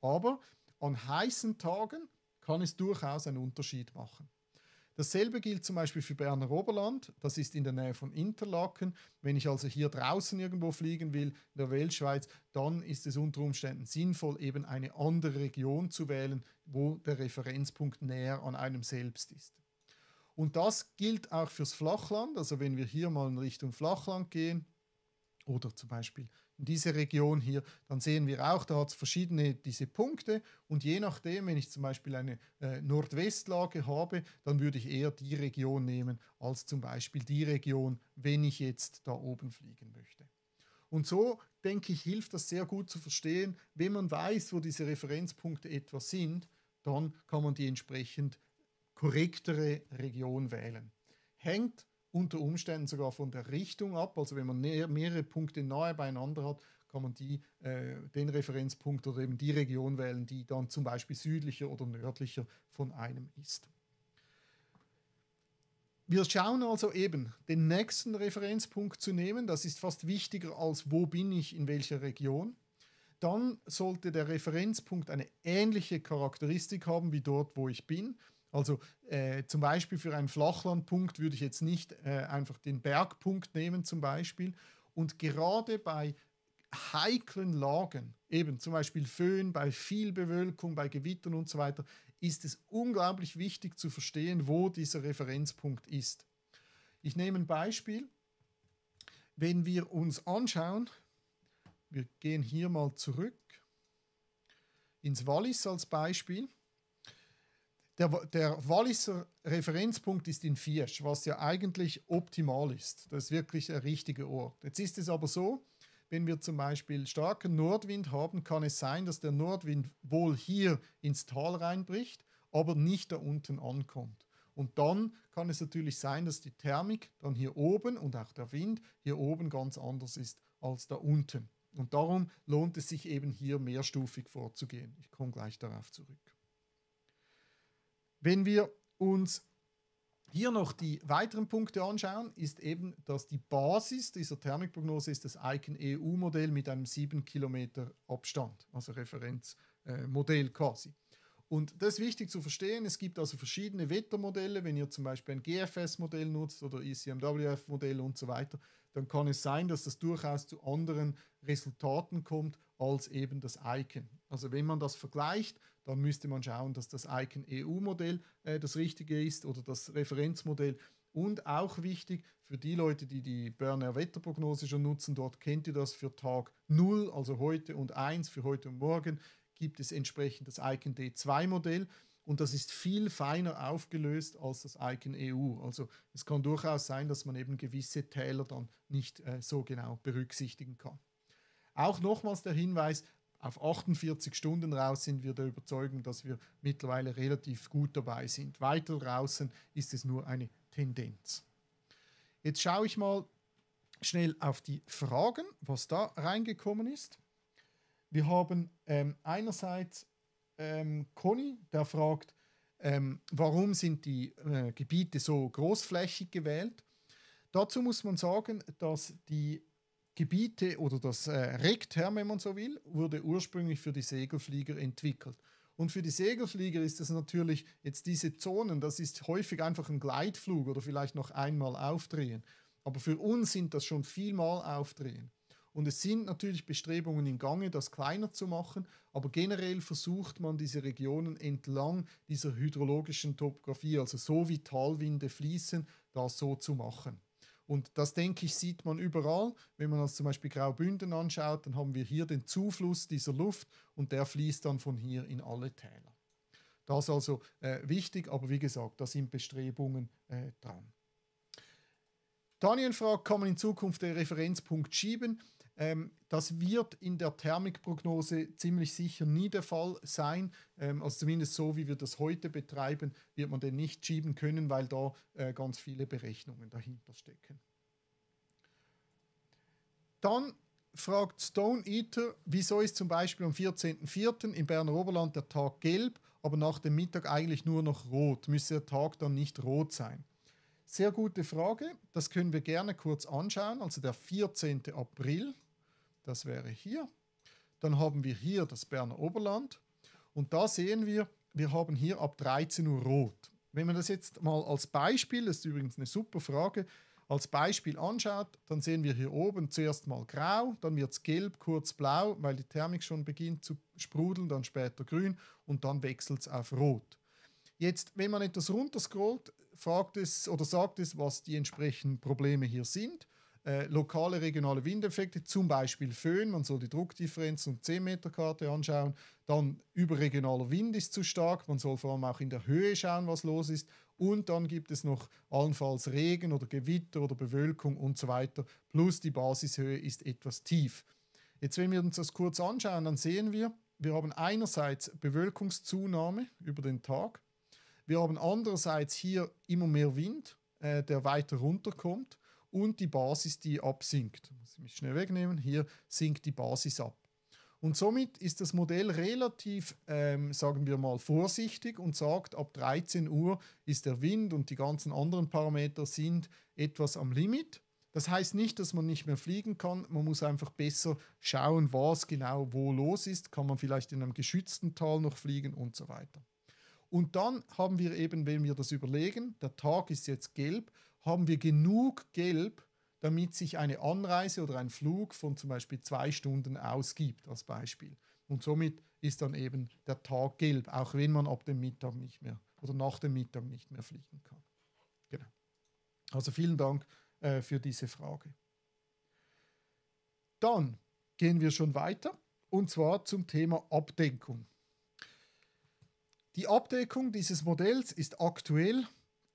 Aber an heißen Tagen kann es durchaus einen Unterschied machen. Dasselbe gilt zum Beispiel für Berner Oberland, das ist in der Nähe von Interlaken. Wenn ich also hier draußen irgendwo fliegen will, in der Weltschweiz, dann ist es unter Umständen sinnvoll, eben eine andere Region zu wählen, wo der Referenzpunkt näher an einem selbst ist. Und das gilt auch fürs Flachland. Also wenn wir hier mal in Richtung Flachland gehen, oder zum Beispiel in diese Region hier, dann sehen wir auch, da hat es verschiedene diese Punkte und je nachdem, wenn ich zum Beispiel eine äh, Nordwestlage habe, dann würde ich eher die Region nehmen als zum Beispiel die Region, wenn ich jetzt da oben fliegen möchte. Und so, denke ich, hilft das sehr gut zu verstehen, wenn man weiß, wo diese Referenzpunkte etwa sind, dann kann man die entsprechend korrektere Region wählen. Hängt unter Umständen sogar von der Richtung ab. Also wenn man mehrere Punkte nahe beieinander hat, kann man die, äh, den Referenzpunkt oder eben die Region wählen, die dann zum Beispiel südlicher oder nördlicher von einem ist. Wir schauen also eben, den nächsten Referenzpunkt zu nehmen. Das ist fast wichtiger als, wo bin ich in welcher Region. Dann sollte der Referenzpunkt eine ähnliche Charakteristik haben wie dort, wo ich bin. Also äh, zum Beispiel für einen Flachlandpunkt würde ich jetzt nicht äh, einfach den Bergpunkt nehmen zum Beispiel. Und gerade bei heiklen Lagen, eben zum Beispiel Föhn, bei viel Bewölkung, bei Gewittern und so weiter, ist es unglaublich wichtig zu verstehen, wo dieser Referenzpunkt ist. Ich nehme ein Beispiel. Wenn wir uns anschauen, wir gehen hier mal zurück ins Wallis als Beispiel der, der Walliser Referenzpunkt ist in Viersch, was ja eigentlich optimal ist. Das ist wirklich der richtige Ort. Jetzt ist es aber so, wenn wir zum Beispiel starken Nordwind haben, kann es sein, dass der Nordwind wohl hier ins Tal reinbricht, aber nicht da unten ankommt. Und dann kann es natürlich sein, dass die Thermik dann hier oben und auch der Wind hier oben ganz anders ist als da unten. Und darum lohnt es sich eben hier mehrstufig vorzugehen. Ich komme gleich darauf zurück. Wenn wir uns hier noch die weiteren Punkte anschauen, ist eben, dass die Basis dieser Thermikprognose ist das Icon EU-Modell mit einem 7 Kilometer Abstand, also Referenzmodell äh, quasi. Und das ist wichtig zu verstehen. Es gibt also verschiedene Wettermodelle. Wenn ihr zum Beispiel ein GFS-Modell nutzt oder ECMWF-Modell und so weiter, dann kann es sein, dass das durchaus zu anderen Resultaten kommt als eben das Icon. Also wenn man das vergleicht, dann müsste man schauen, dass das Icon EU-Modell äh, das richtige ist oder das Referenzmodell. Und auch wichtig für die Leute, die die Berner Wetterprognose schon nutzen, dort kennt ihr das für Tag 0, also heute und 1 für heute und morgen, gibt es entsprechend das Icon D2-Modell. Und das ist viel feiner aufgelöst als das Icon EU. Also es kann durchaus sein, dass man eben gewisse Täler dann nicht äh, so genau berücksichtigen kann. Auch nochmals der Hinweis, auf 48 Stunden raus sind wir der Überzeugung, dass wir mittlerweile relativ gut dabei sind. Weiter draußen ist es nur eine Tendenz. Jetzt schaue ich mal schnell auf die Fragen, was da reingekommen ist. Wir haben ähm, einerseits ähm, Conny, der fragt, ähm, warum sind die äh, Gebiete so großflächig gewählt? Dazu muss man sagen, dass die Gebiete oder das äh, Rektherm, wenn man so will, wurde ursprünglich für die Segelflieger entwickelt. Und für die Segelflieger ist es natürlich jetzt diese Zonen, das ist häufig einfach ein Gleitflug oder vielleicht noch einmal aufdrehen. Aber für uns sind das schon vielmal aufdrehen. Und es sind natürlich Bestrebungen im Gange, das kleiner zu machen, aber generell versucht man diese Regionen entlang dieser hydrologischen Topografie, also so wie Talwinde fließen, das so zu machen. Und das, denke ich, sieht man überall. Wenn man uns zum Beispiel Graubünden anschaut, dann haben wir hier den Zufluss dieser Luft und der fließt dann von hier in alle Täler. Das ist also äh, wichtig, aber wie gesagt, da sind Bestrebungen äh, dran. Daniel fragt, kann man in Zukunft den Referenzpunkt schieben? Ähm, das wird in der Thermikprognose ziemlich sicher nie der Fall sein. Ähm, also zumindest so, wie wir das heute betreiben, wird man den nicht schieben können, weil da äh, ganz viele Berechnungen dahinter stecken. Dann fragt Stone Eater, wieso ist zum Beispiel am 14.04. im Berner Oberland der Tag gelb, aber nach dem Mittag eigentlich nur noch rot? Müsste der Tag dann nicht rot sein? Sehr gute Frage. Das können wir gerne kurz anschauen. Also der 14. April, das wäre hier. Dann haben wir hier das Berner Oberland. Und da sehen wir, wir haben hier ab 13 Uhr rot. Wenn man das jetzt mal als Beispiel, das ist übrigens eine super Frage, als Beispiel anschaut, dann sehen wir hier oben zuerst mal grau, dann wird es gelb, kurz blau, weil die Thermik schon beginnt zu sprudeln, dann später grün und dann wechselt es auf rot. Jetzt, wenn man etwas runterscrollt, fragt es oder sagt es, was die entsprechenden Probleme hier sind. Äh, lokale, regionale Windeffekte, zum Beispiel Föhn, man soll die Druckdifferenz und 10-Meter-Karte anschauen. Dann überregionaler Wind ist zu stark, man soll vor allem auch in der Höhe schauen, was los ist. Und dann gibt es noch allenfalls Regen oder Gewitter oder Bewölkung und so weiter. Plus die Basishöhe ist etwas tief. Jetzt, wenn wir uns das kurz anschauen, dann sehen wir, wir haben einerseits Bewölkungszunahme über den Tag. Wir haben andererseits hier immer mehr Wind, äh, der weiter runterkommt und die Basis, die absinkt. Muss ich mich schnell wegnehmen. Hier sinkt die Basis ab. Und somit ist das Modell relativ, ähm, sagen wir mal, vorsichtig und sagt, ab 13 Uhr ist der Wind und die ganzen anderen Parameter sind etwas am Limit. Das heißt nicht, dass man nicht mehr fliegen kann. Man muss einfach besser schauen, was genau wo los ist. Kann man vielleicht in einem geschützten Tal noch fliegen und so weiter. Und dann haben wir eben, wenn wir das überlegen, der Tag ist jetzt gelb, haben wir genug gelb, damit sich eine Anreise oder ein Flug von zum Beispiel zwei Stunden ausgibt, als Beispiel. Und somit ist dann eben der Tag gelb, auch wenn man ab dem Mittag nicht mehr oder nach dem Mittag nicht mehr fliegen kann. Genau. Also vielen Dank äh, für diese Frage. Dann gehen wir schon weiter und zwar zum Thema Abdenkung. Die Abdeckung dieses Modells ist aktuell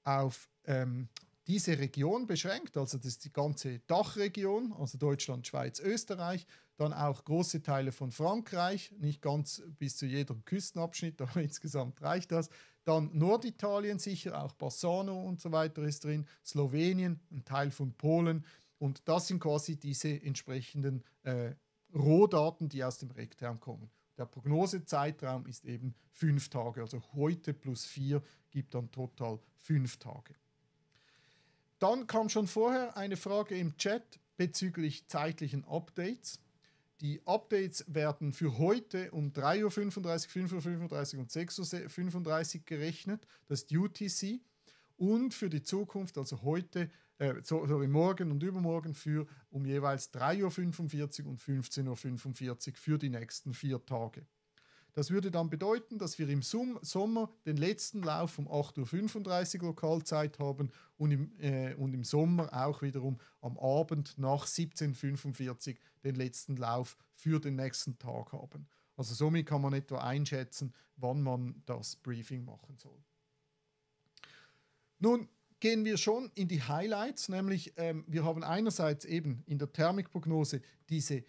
auf ähm, diese Region beschränkt, also das ist die ganze Dachregion, also Deutschland, Schweiz, Österreich, dann auch große Teile von Frankreich, nicht ganz bis zu jedem Küstenabschnitt, *laughs* aber insgesamt reicht das. Dann Norditalien sicher, auch Bassano und so weiter ist drin, Slowenien, ein Teil von Polen und das sind quasi diese entsprechenden äh, Rohdaten, die aus dem Rektraum kommen. Der Prognosezeitraum ist eben fünf Tage. Also heute plus vier gibt dann total fünf Tage. Dann kam schon vorher eine Frage im Chat bezüglich zeitlichen Updates. Die Updates werden für heute um 3.35 Uhr, 5.35 Uhr und 6.35 Uhr gerechnet, das UTC. Und für die Zukunft, also heute äh, sorry, morgen und übermorgen für um jeweils 3.45 Uhr und 15.45 Uhr für die nächsten vier Tage. Das würde dann bedeuten, dass wir im Sommer den letzten Lauf um 8.35 Uhr Lokalzeit haben und im, äh, und im Sommer auch wiederum am Abend nach 17.45 Uhr den letzten Lauf für den nächsten Tag haben. Also somit kann man etwa einschätzen, wann man das Briefing machen soll. Nun, gehen wir schon in die Highlights, nämlich ähm, wir haben einerseits eben in der Thermikprognose diese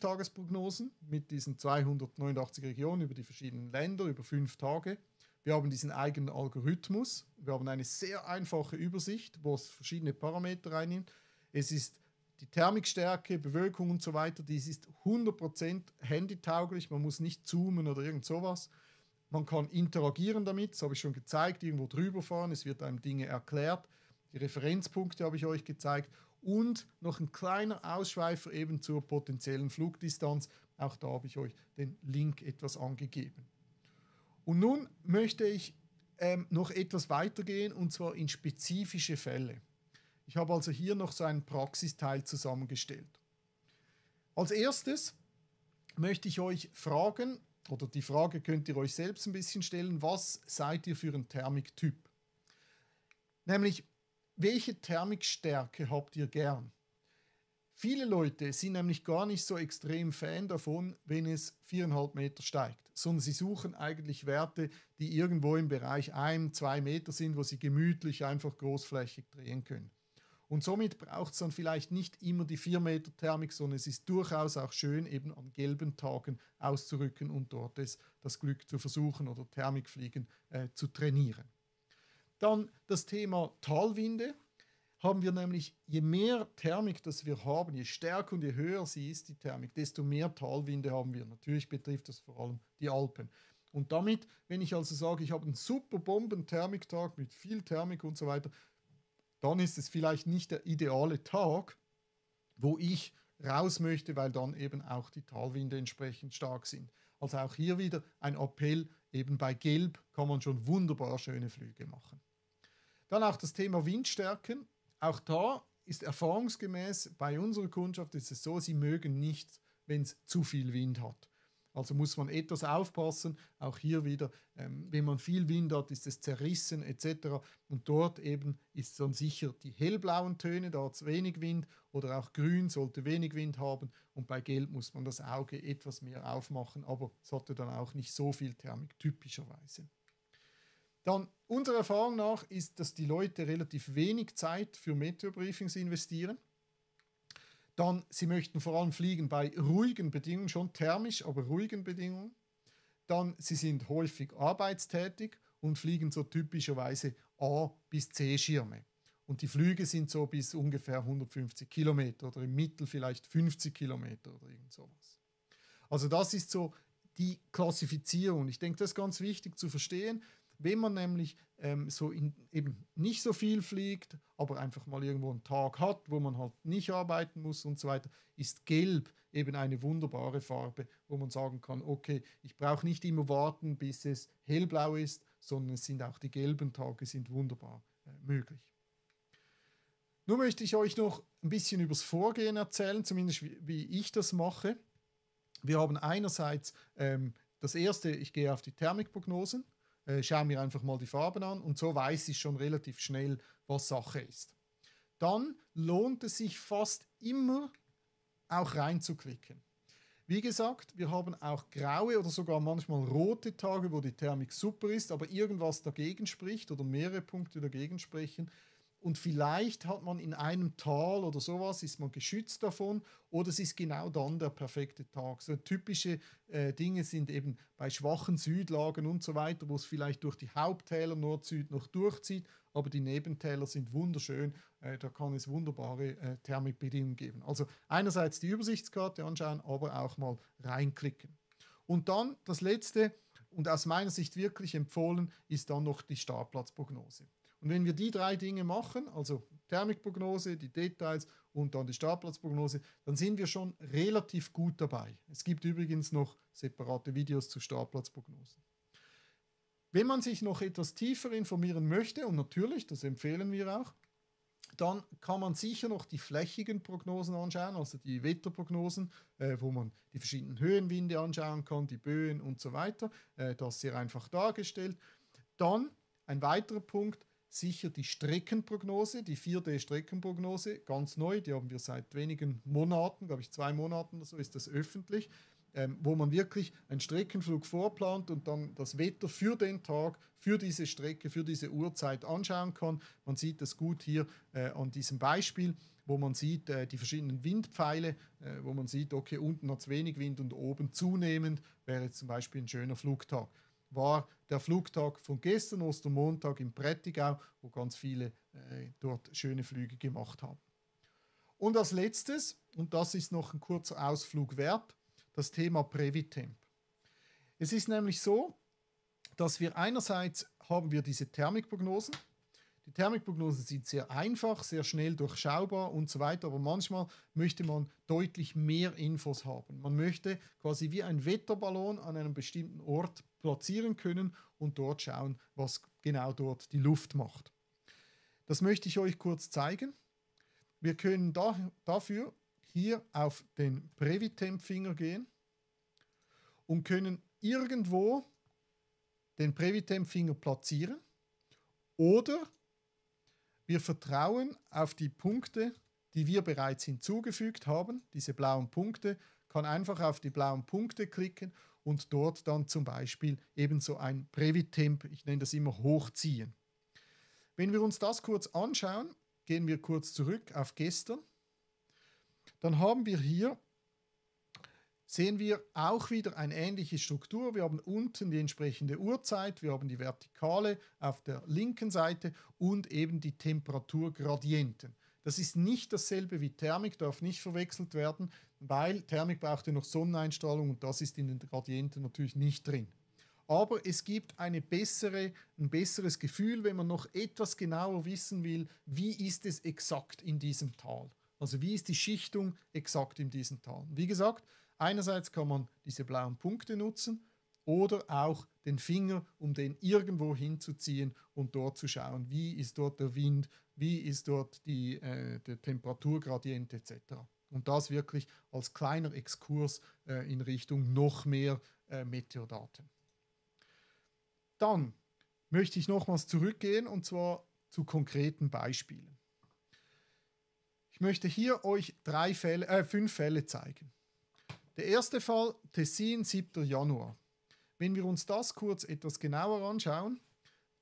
Tagesprognosen mit diesen 289 Regionen über die verschiedenen Länder, über fünf Tage. Wir haben diesen eigenen Algorithmus, wir haben eine sehr einfache Übersicht, wo es verschiedene Parameter reinnimmt. Es ist die Thermikstärke, Bewölkung und so weiter, die ist 100% handytauglich, man muss nicht zoomen oder irgend sowas. Man kann interagieren damit, das habe ich schon gezeigt, irgendwo drüber fahren, es wird einem Dinge erklärt. Die Referenzpunkte habe ich euch gezeigt. Und noch ein kleiner Ausschweifer eben zur potenziellen Flugdistanz. Auch da habe ich euch den Link etwas angegeben. Und nun möchte ich ähm, noch etwas weitergehen und zwar in spezifische Fälle. Ich habe also hier noch so einen Praxisteil zusammengestellt. Als erstes möchte ich euch fragen, oder die Frage könnt ihr euch selbst ein bisschen stellen, was seid ihr für ein Thermiktyp? Nämlich, welche Thermikstärke habt ihr gern? Viele Leute sind nämlich gar nicht so extrem Fan davon, wenn es 4,5 Meter steigt, sondern sie suchen eigentlich Werte, die irgendwo im Bereich 1, 2 Meter sind, wo sie gemütlich einfach großflächig drehen können. Und somit braucht es dann vielleicht nicht immer die 4 Meter Thermik, sondern es ist durchaus auch schön, eben an gelben Tagen auszurücken und dort das, das Glück zu versuchen oder Thermikfliegen äh, zu trainieren. Dann das Thema Talwinde haben wir nämlich, je mehr Thermik das wir haben, je stärker und je höher sie ist, die Thermik, desto mehr Talwinde haben wir. Natürlich betrifft das vor allem die Alpen. Und damit, wenn ich also sage, ich habe einen super Bomben-Thermiktag mit viel Thermik und so weiter, dann ist es vielleicht nicht der ideale Tag, wo ich raus möchte, weil dann eben auch die Talwinde entsprechend stark sind. Also auch hier wieder ein Appell, eben bei Gelb kann man schon wunderbar schöne Flüge machen. Dann auch das Thema Windstärken. Auch da ist erfahrungsgemäß bei unserer Kundschaft ist es so, sie mögen nichts, wenn es zu viel Wind hat. Also muss man etwas aufpassen. Auch hier wieder, ähm, wenn man viel Wind hat, ist es zerrissen etc. Und dort eben ist dann sicher die hellblauen Töne, da hat es wenig Wind oder auch grün sollte wenig Wind haben. Und bei gelb muss man das Auge etwas mehr aufmachen, aber es hatte dann auch nicht so viel Thermik typischerweise. Dann unserer Erfahrung nach ist, dass die Leute relativ wenig Zeit für Meteorbriefings investieren. Dann, sie möchten vor allem fliegen bei ruhigen Bedingungen, schon thermisch, aber ruhigen Bedingungen. Dann, sie sind häufig arbeitstätig und fliegen so typischerweise A- bis C-Schirme. Und die Flüge sind so bis ungefähr 150 Kilometer oder im Mittel vielleicht 50 Kilometer oder irgend sowas. Also das ist so die Klassifizierung. Ich denke, das ist ganz wichtig zu verstehen. Wenn man nämlich ähm, so in, eben nicht so viel fliegt, aber einfach mal irgendwo einen Tag hat, wo man halt nicht arbeiten muss und so weiter, ist Gelb eben eine wunderbare Farbe, wo man sagen kann, okay, ich brauche nicht immer warten, bis es hellblau ist, sondern es sind auch die gelben Tage sind wunderbar äh, möglich. Nun möchte ich euch noch ein bisschen übers Vorgehen erzählen, zumindest wie, wie ich das mache. Wir haben einerseits ähm, das erste, ich gehe auf die Thermikprognosen äh, schau mir einfach mal die Farben an und so weiß ich schon relativ schnell, was Sache ist. Dann lohnt es sich fast immer, auch reinzuklicken. Wie gesagt, wir haben auch graue oder sogar manchmal rote Tage, wo die Thermik super ist, aber irgendwas dagegen spricht oder mehrere Punkte dagegen sprechen, und vielleicht hat man in einem Tal oder sowas, ist man geschützt davon oder es ist genau dann der perfekte Tag. So typische äh, Dinge sind eben bei schwachen Südlagen und so weiter, wo es vielleicht durch die Haupttäler Nord-Süd noch durchzieht, aber die Nebentäler sind wunderschön, äh, da kann es wunderbare äh, Thermikbedingungen geben. Also einerseits die Übersichtskarte anschauen, aber auch mal reinklicken. Und dann das letzte und aus meiner Sicht wirklich empfohlen ist dann noch die Startplatzprognose. Und wenn wir die drei Dinge machen, also Thermikprognose, die Details und dann die Startplatzprognose, dann sind wir schon relativ gut dabei. Es gibt übrigens noch separate Videos zu Startplatzprognosen. Wenn man sich noch etwas tiefer informieren möchte, und natürlich, das empfehlen wir auch, dann kann man sicher noch die flächigen Prognosen anschauen, also die Wetterprognosen, äh, wo man die verschiedenen Höhenwinde anschauen kann, die Böen und so weiter. Äh, das hier einfach dargestellt. Dann ein weiterer Punkt, sicher die Streckenprognose, die 4D-Streckenprognose, ganz neu, die haben wir seit wenigen Monaten, glaube ich zwei Monaten oder so, ist das öffentlich, ähm, wo man wirklich einen Streckenflug vorplant und dann das Wetter für den Tag, für diese Strecke, für diese Uhrzeit anschauen kann. Man sieht das gut hier äh, an diesem Beispiel, wo man sieht äh, die verschiedenen Windpfeile, äh, wo man sieht, okay, unten hat es wenig Wind und oben zunehmend wäre jetzt zum Beispiel ein schöner Flugtag war der Flugtag von gestern, Ostermontag im Prättigau, wo ganz viele äh, dort schöne Flüge gemacht haben. Und als letztes, und das ist noch ein kurzer Ausflug wert, das Thema Previtemp. Es ist nämlich so, dass wir einerseits haben wir diese Thermikprognosen, die Thermikprognose sieht sehr einfach, sehr schnell durchschaubar und so weiter, aber manchmal möchte man deutlich mehr Infos haben. Man möchte quasi wie ein Wetterballon an einem bestimmten Ort platzieren können und dort schauen, was genau dort die Luft macht. Das möchte ich euch kurz zeigen. Wir können da, dafür hier auf den Previtemp-Finger gehen und können irgendwo den Previtemp-Finger platzieren oder wir vertrauen auf die Punkte, die wir bereits hinzugefügt haben. Diese blauen Punkte kann einfach auf die blauen Punkte klicken und dort dann zum Beispiel ebenso ein Previtemp, ich nenne das immer hochziehen. Wenn wir uns das kurz anschauen, gehen wir kurz zurück auf gestern, dann haben wir hier sehen wir auch wieder eine ähnliche Struktur. Wir haben unten die entsprechende Uhrzeit, wir haben die Vertikale auf der linken Seite und eben die Temperaturgradienten. Das ist nicht dasselbe wie Thermik, darf nicht verwechselt werden, weil Thermik braucht ja noch Sonneneinstrahlung und das ist in den Gradienten natürlich nicht drin. Aber es gibt eine bessere, ein besseres Gefühl, wenn man noch etwas genauer wissen will, wie ist es exakt in diesem Tal. Also wie ist die Schichtung exakt in diesem Tal. Wie gesagt, Einerseits kann man diese blauen Punkte nutzen oder auch den Finger, um den irgendwo hinzuziehen und dort zu schauen, wie ist dort der Wind, wie ist dort die, äh, der Temperaturgradient etc. Und das wirklich als kleiner Exkurs äh, in Richtung noch mehr äh, Meteordaten. Dann möchte ich nochmals zurückgehen und zwar zu konkreten Beispielen. Ich möchte hier euch drei Fälle, äh, fünf Fälle zeigen. Der erste Fall, Tessin, 7. Januar. Wenn wir uns das kurz etwas genauer anschauen,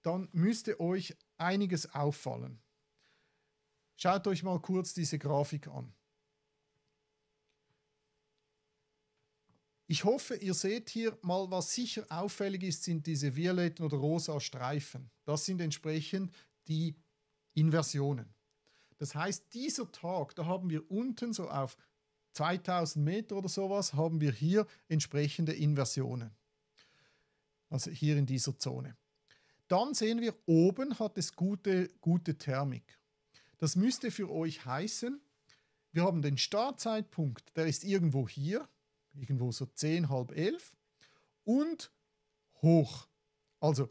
dann müsste euch einiges auffallen. Schaut euch mal kurz diese Grafik an. Ich hoffe, ihr seht hier mal, was sicher auffällig ist, sind diese violetten oder rosa Streifen. Das sind entsprechend die Inversionen. Das heißt, dieser Tag, da haben wir unten so auf 2000 Meter oder sowas haben wir hier entsprechende Inversionen. Also hier in dieser Zone. Dann sehen wir, oben hat es gute, gute Thermik. Das müsste für euch heißen, wir haben den Startzeitpunkt, der ist irgendwo hier, irgendwo so 10, halb 11 und hoch. Also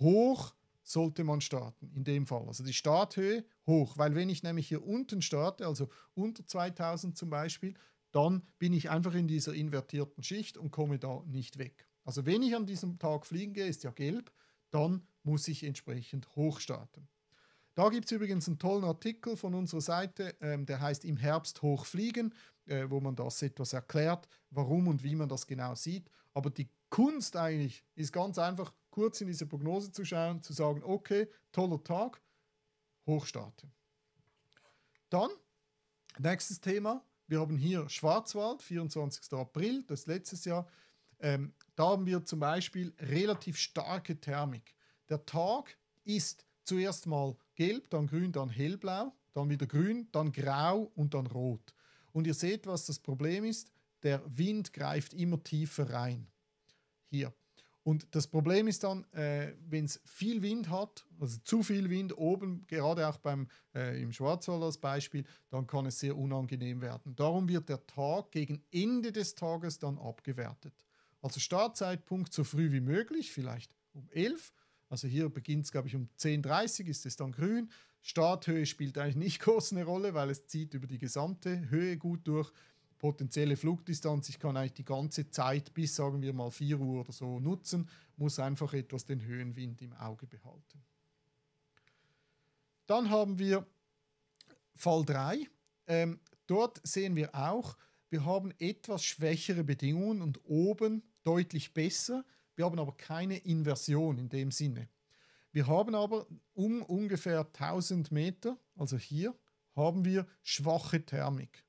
hoch sollte man starten in dem Fall. Also die Starthöhe hoch, weil wenn ich nämlich hier unten starte, also unter 2000 zum Beispiel, dann bin ich einfach in dieser invertierten Schicht und komme da nicht weg. Also wenn ich an diesem Tag fliegen gehe, ist ja gelb, dann muss ich entsprechend hoch starten. Da gibt es übrigens einen tollen Artikel von unserer Seite, ähm, der heißt Im Herbst hochfliegen, äh, wo man das etwas erklärt, warum und wie man das genau sieht. Aber die Kunst eigentlich ist ganz einfach, kurz in diese Prognose zu schauen, zu sagen, okay, toller Tag, hochstarten. Dann, nächstes Thema, wir haben hier Schwarzwald, 24. April, das letztes Jahr. Ähm, da haben wir zum Beispiel relativ starke Thermik. Der Tag ist zuerst mal gelb, dann grün, dann hellblau, dann wieder grün, dann grau und dann rot. Und ihr seht, was das Problem ist. Der Wind greift immer tiefer rein. Hier. Und das Problem ist dann, äh, wenn es viel Wind hat, also zu viel Wind oben, gerade auch beim, äh, im Schwarzwald als Beispiel, dann kann es sehr unangenehm werden. Darum wird der Tag gegen Ende des Tages dann abgewertet. Also Startzeitpunkt so früh wie möglich, vielleicht um 11. Also hier beginnt es, glaube ich, um 10.30 Uhr ist es dann grün. Starthöhe spielt eigentlich nicht *laughs* groß eine Rolle, weil es zieht über die gesamte Höhe gut durch potenzielle Flugdistanz. Ich kann eigentlich die ganze Zeit bis, sagen wir mal, 4 Uhr oder so nutzen, muss einfach etwas den Höhenwind im Auge behalten. Dann haben wir Fall 3. Ähm, dort sehen wir auch, wir haben etwas schwächere Bedingungen und oben deutlich besser. Wir haben aber keine Inversion in dem Sinne. Wir haben aber um ungefähr 1000 Meter, also hier, haben wir schwache Thermik.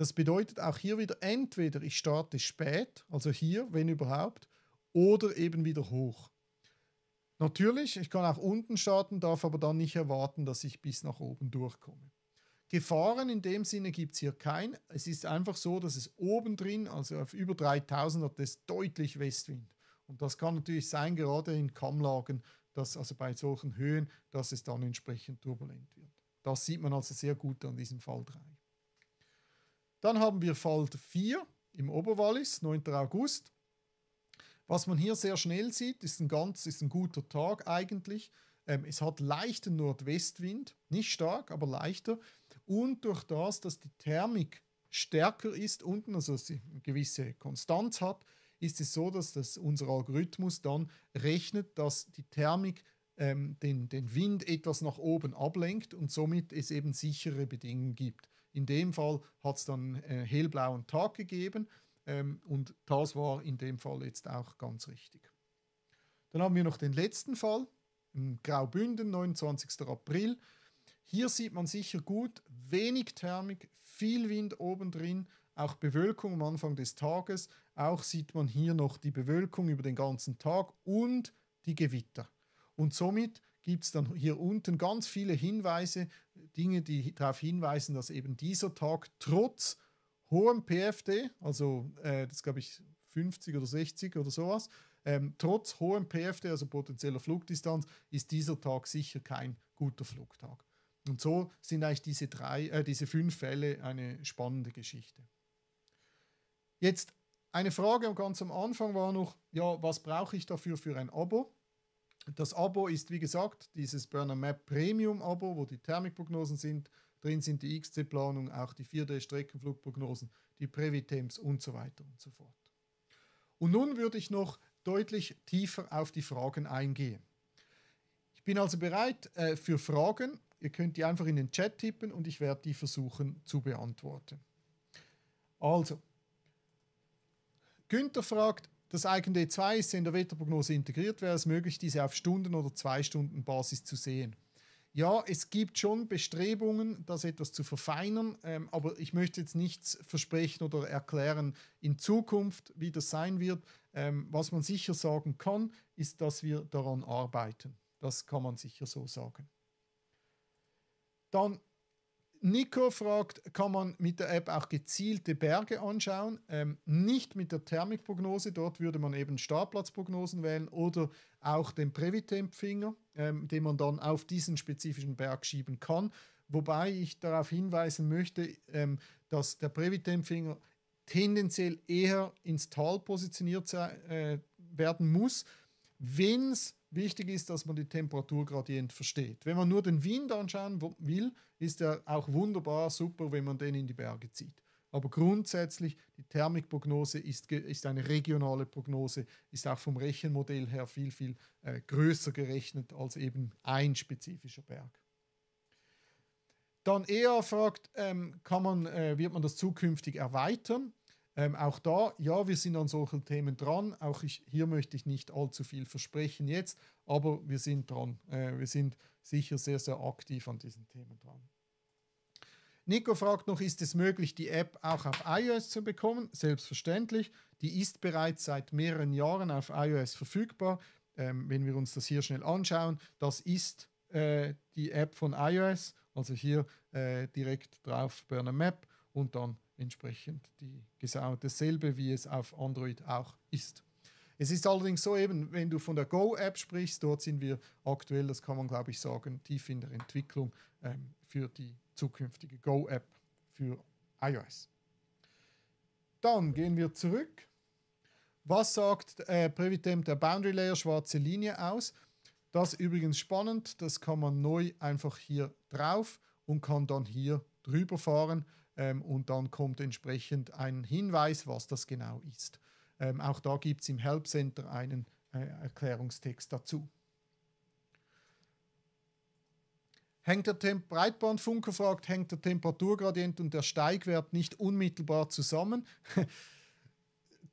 Das bedeutet auch hier wieder, entweder ich starte spät, also hier, wenn überhaupt, oder eben wieder hoch. Natürlich, ich kann auch unten starten, darf aber dann nicht erwarten, dass ich bis nach oben durchkomme. Gefahren in dem Sinne gibt es hier kein. Es ist einfach so, dass es oben drin, also auf über 3000 hat es deutlich Westwind. Und das kann natürlich sein, gerade in Kammlagen, dass also bei solchen Höhen, dass es dann entsprechend turbulent wird. Das sieht man also sehr gut an diesem Fall 3. Dann haben wir Falter 4 im Oberwallis, 9. August. Was man hier sehr schnell sieht, ist ein ganz, ist ein guter Tag eigentlich. Ähm, es hat leichten Nordwestwind, nicht stark, aber leichter. Und durch das, dass die Thermik stärker ist unten, also sie eine gewisse Konstanz hat, ist es so, dass das, unser Algorithmus dann rechnet, dass die Thermik ähm, den, den Wind etwas nach oben ablenkt und somit es eben sichere Bedingungen gibt. In dem Fall hat es dann einen äh, hellblauen Tag gegeben ähm, und das war in dem Fall jetzt auch ganz richtig. Dann haben wir noch den letzten Fall, in Graubünden, 29. April. Hier sieht man sicher gut, wenig Thermik, viel Wind obendrin, auch Bewölkung am Anfang des Tages. Auch sieht man hier noch die Bewölkung über den ganzen Tag und die Gewitter. Und somit gibt es dann hier unten ganz viele Hinweise Dinge, die darauf hinweisen, dass eben dieser Tag trotz hohem PFD, also äh, das glaube ich 50 oder 60 oder sowas, ähm, trotz hohem PFD, also potenzieller Flugdistanz, ist dieser Tag sicher kein guter Flugtag. Und so sind eigentlich diese, drei, äh, diese fünf Fälle eine spannende Geschichte. Jetzt eine Frage ganz am Anfang war noch, ja, was brauche ich dafür für ein Abo? Das Abo ist, wie gesagt, dieses Burner Map Premium Abo, wo die Thermikprognosen sind. Drin sind die XC-Planung, auch die 4D-Streckenflugprognosen, die Previtems und so weiter und so fort. Und nun würde ich noch deutlich tiefer auf die Fragen eingehen. Ich bin also bereit äh, für Fragen. Ihr könnt die einfach in den Chat tippen und ich werde die versuchen zu beantworten. Also, Günther fragt, das Icon D2 ist in der Wetterprognose integriert, wäre es möglich, diese auf Stunden- oder Zwei-Stunden-Basis zu sehen. Ja, es gibt schon Bestrebungen, das etwas zu verfeinern, ähm, aber ich möchte jetzt nichts versprechen oder erklären in Zukunft, wie das sein wird. Ähm, was man sicher sagen kann, ist, dass wir daran arbeiten. Das kann man sicher so sagen. Dann Nico fragt, kann man mit der App auch gezielte Berge anschauen? Ähm, nicht mit der Thermikprognose, dort würde man eben Startplatzprognosen wählen oder auch den Previtemp-Finger, ähm, den man dann auf diesen spezifischen Berg schieben kann. Wobei ich darauf hinweisen möchte, ähm, dass der Previtemp-Finger tendenziell eher ins Tal positioniert äh, werden muss. Wenn es Wichtig ist, dass man die Temperaturgradient versteht. Wenn man nur den Wind anschauen will, ist er auch wunderbar super, wenn man den in die Berge zieht. Aber grundsätzlich, die Thermikprognose ist, ist eine regionale Prognose, ist auch vom Rechenmodell her viel, viel äh, größer gerechnet als eben ein spezifischer Berg. Dann eher fragt, ähm, kann man, äh, wird man das zukünftig erweitern? Ähm, auch da, ja, wir sind an solchen Themen dran. Auch ich, hier möchte ich nicht allzu viel versprechen jetzt, aber wir sind dran. Äh, wir sind sicher sehr, sehr aktiv an diesen Themen dran. Nico fragt noch, ist es möglich, die App auch auf iOS zu bekommen? Selbstverständlich. Die ist bereits seit mehreren Jahren auf iOS verfügbar. Ähm, wenn wir uns das hier schnell anschauen, das ist äh, die App von iOS. Also hier äh, direkt drauf Burner Map und dann entsprechend die genau dasselbe, wie es auf Android auch ist. Es ist allerdings so eben, wenn du von der Go-App sprichst, dort sind wir aktuell, das kann man glaube ich sagen, tief in der Entwicklung ähm, für die zukünftige Go-App für iOS. Dann gehen wir zurück. Was sagt äh, Previtem der Boundary Layer schwarze Linie aus? Das ist übrigens spannend, das kann man neu einfach hier drauf und kann dann hier drüber fahren ähm, und dann kommt entsprechend ein Hinweis, was das genau ist. Ähm, auch da gibt es im Help Center einen äh, Erklärungstext dazu. Hängt der Tem Breitbandfunker fragt, hängt der Temperaturgradient und der Steigwert nicht unmittelbar zusammen? *laughs*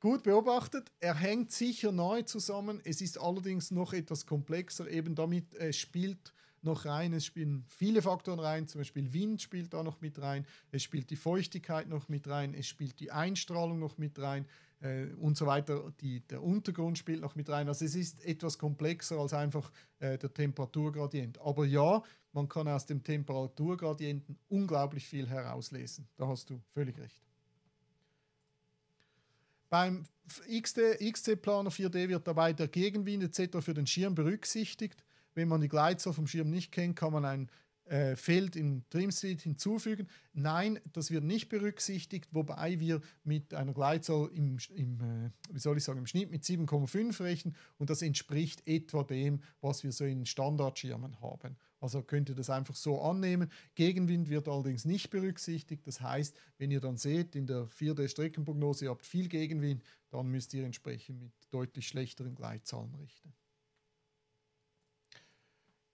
Gut beobachtet, er hängt sicher neu zusammen. Es ist allerdings noch etwas komplexer, eben damit äh, spielt noch rein. Es spielen viele Faktoren rein, zum Beispiel Wind spielt da noch mit rein, es spielt die Feuchtigkeit noch mit rein, es spielt die Einstrahlung noch mit rein äh, und so weiter. Die, der Untergrund spielt noch mit rein. Also es ist etwas komplexer als einfach äh, der Temperaturgradient. Aber ja, man kann aus dem Temperaturgradienten unglaublich viel herauslesen. Da hast du völlig recht. Beim XC-Planer 4D wird dabei der Gegenwind etc. für den Schirm berücksichtigt. Wenn man die Gleitzahl vom Schirm nicht kennt, kann man ein äh, Feld in DreamStreet hinzufügen. Nein, das wird nicht berücksichtigt, wobei wir mit einer Gleitzahl im, im äh, wie soll ich sagen, im Schnitt mit 7,5 rechnen und das entspricht etwa dem, was wir so in Standardschirmen haben. Also könnt ihr das einfach so annehmen. Gegenwind wird allerdings nicht berücksichtigt. Das heißt, wenn ihr dann seht, in der 4D-Streckenprognose, ihr habt viel Gegenwind, dann müsst ihr entsprechend mit deutlich schlechteren Gleitzahlen rechnen.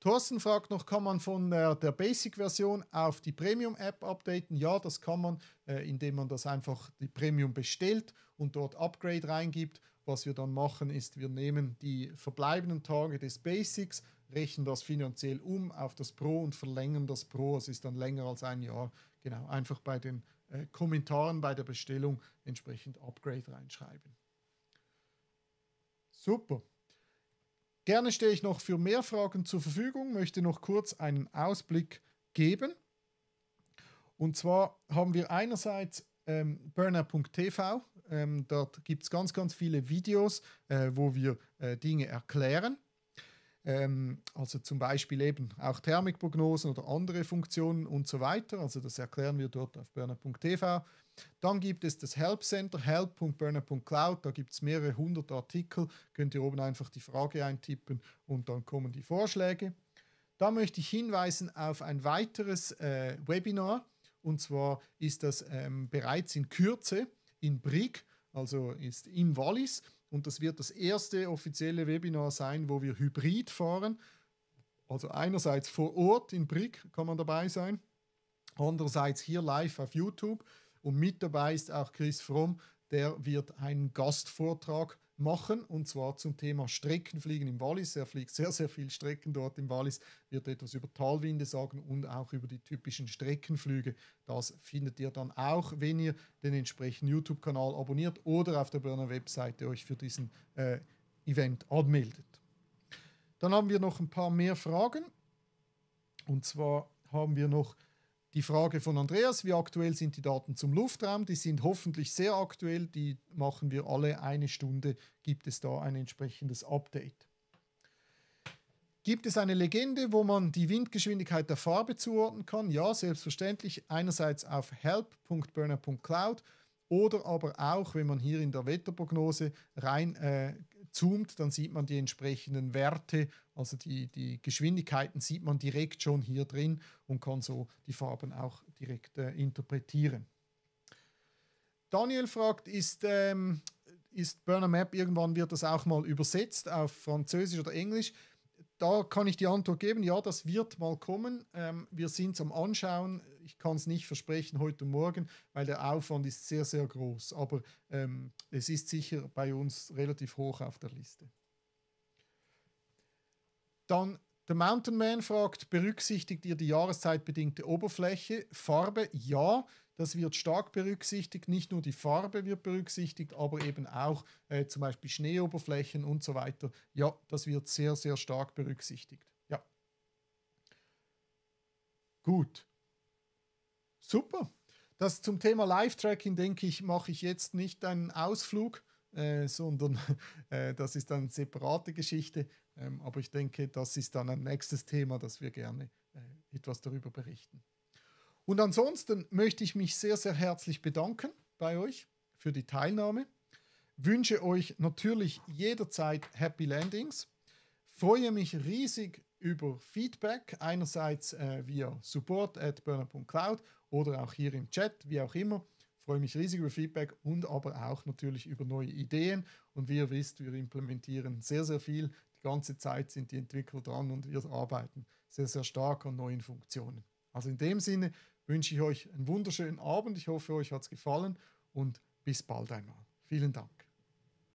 Thorsten fragt noch, kann man von der, der Basic-Version auf die Premium-App updaten? Ja, das kann man, äh, indem man das einfach die Premium bestellt und dort Upgrade reingibt. Was wir dann machen, ist, wir nehmen die verbleibenden Tage des Basics, rechnen das finanziell um auf das Pro und verlängern das Pro. Es ist dann länger als ein Jahr. Genau, einfach bei den äh, Kommentaren bei der Bestellung entsprechend Upgrade reinschreiben. Super. Gerne stehe ich noch für mehr Fragen zur Verfügung, möchte noch kurz einen Ausblick geben. Und zwar haben wir einerseits ähm, burner.tv. Ähm, dort gibt es ganz, ganz viele Videos, äh, wo wir äh, Dinge erklären. Ähm, also zum Beispiel eben auch Thermikprognosen oder andere Funktionen und so weiter. Also das erklären wir dort auf burner.tv. Dann gibt es das Help Center, help.burner.cloud. Da gibt es mehrere hundert Artikel. Könnt ihr oben einfach die Frage eintippen und dann kommen die Vorschläge. Da möchte ich hinweisen auf ein weiteres äh, Webinar. Und zwar ist das ähm, bereits in Kürze in Brig, also ist im Wallis. Und das wird das erste offizielle Webinar sein, wo wir hybrid fahren. Also einerseits vor Ort in Brick kann man dabei sein, andererseits hier live auf YouTube. Und mit dabei ist auch Chris Fromm, der wird einen Gastvortrag machen, und zwar zum Thema Streckenfliegen im Wallis. Er fliegt sehr, sehr viel Strecken dort im Wallis, wird etwas über Talwinde sagen und auch über die typischen Streckenflüge. Das findet ihr dann auch, wenn ihr den entsprechenden YouTube-Kanal abonniert oder auf der Börner Webseite euch für diesen äh, Event anmeldet. Dann haben wir noch ein paar mehr Fragen. Und zwar haben wir noch die Frage von Andreas, wie aktuell sind die Daten zum Luftraum? Die sind hoffentlich sehr aktuell, die machen wir alle eine Stunde, gibt es da ein entsprechendes Update. Gibt es eine Legende, wo man die Windgeschwindigkeit der Farbe zuordnen kann? Ja, selbstverständlich. Einerseits auf help.burner.cloud oder aber auch, wenn man hier in der Wetterprognose rein äh, zoomt, dann sieht man die entsprechenden Werte, also die, die Geschwindigkeiten sieht man direkt schon hier drin und kann so die Farben auch direkt äh, interpretieren. Daniel fragt, ist, ähm, ist Burner Map irgendwann wird das auch mal übersetzt auf Französisch oder Englisch? Da kann ich die Antwort geben, ja, das wird mal kommen. Ähm, wir sind am Anschauen, ich kann es nicht versprechen heute Morgen, weil der Aufwand ist sehr, sehr groß. Aber ähm, es ist sicher bei uns relativ hoch auf der Liste. Dann der Mountain Man fragt, berücksichtigt ihr die jahreszeitbedingte Oberfläche? Farbe? Ja, das wird stark berücksichtigt. Nicht nur die Farbe wird berücksichtigt, aber eben auch äh, zum Beispiel Schneeoberflächen und so weiter. Ja, das wird sehr, sehr stark berücksichtigt. Gut. Super. Das zum Thema Live-Tracking, denke ich, mache ich jetzt nicht einen Ausflug, äh, sondern *laughs* äh, das ist dann eine separate Geschichte. Ähm, aber ich denke, das ist dann ein nächstes Thema, dass wir gerne äh, etwas darüber berichten. Und ansonsten möchte ich mich sehr, sehr herzlich bedanken bei euch für die Teilnahme. Wünsche euch natürlich jederzeit Happy Landings. Freue mich riesig über Feedback, einerseits äh, via support at burner.cloud oder auch hier im Chat, wie auch immer. Ich freue mich riesig über Feedback und aber auch natürlich über neue Ideen. Und wie ihr wisst, wir implementieren sehr, sehr viel. Die ganze Zeit sind die Entwickler dran und wir arbeiten sehr, sehr stark an neuen Funktionen. Also in dem Sinne wünsche ich euch einen wunderschönen Abend. Ich hoffe, euch hat es gefallen und bis bald einmal. Vielen Dank.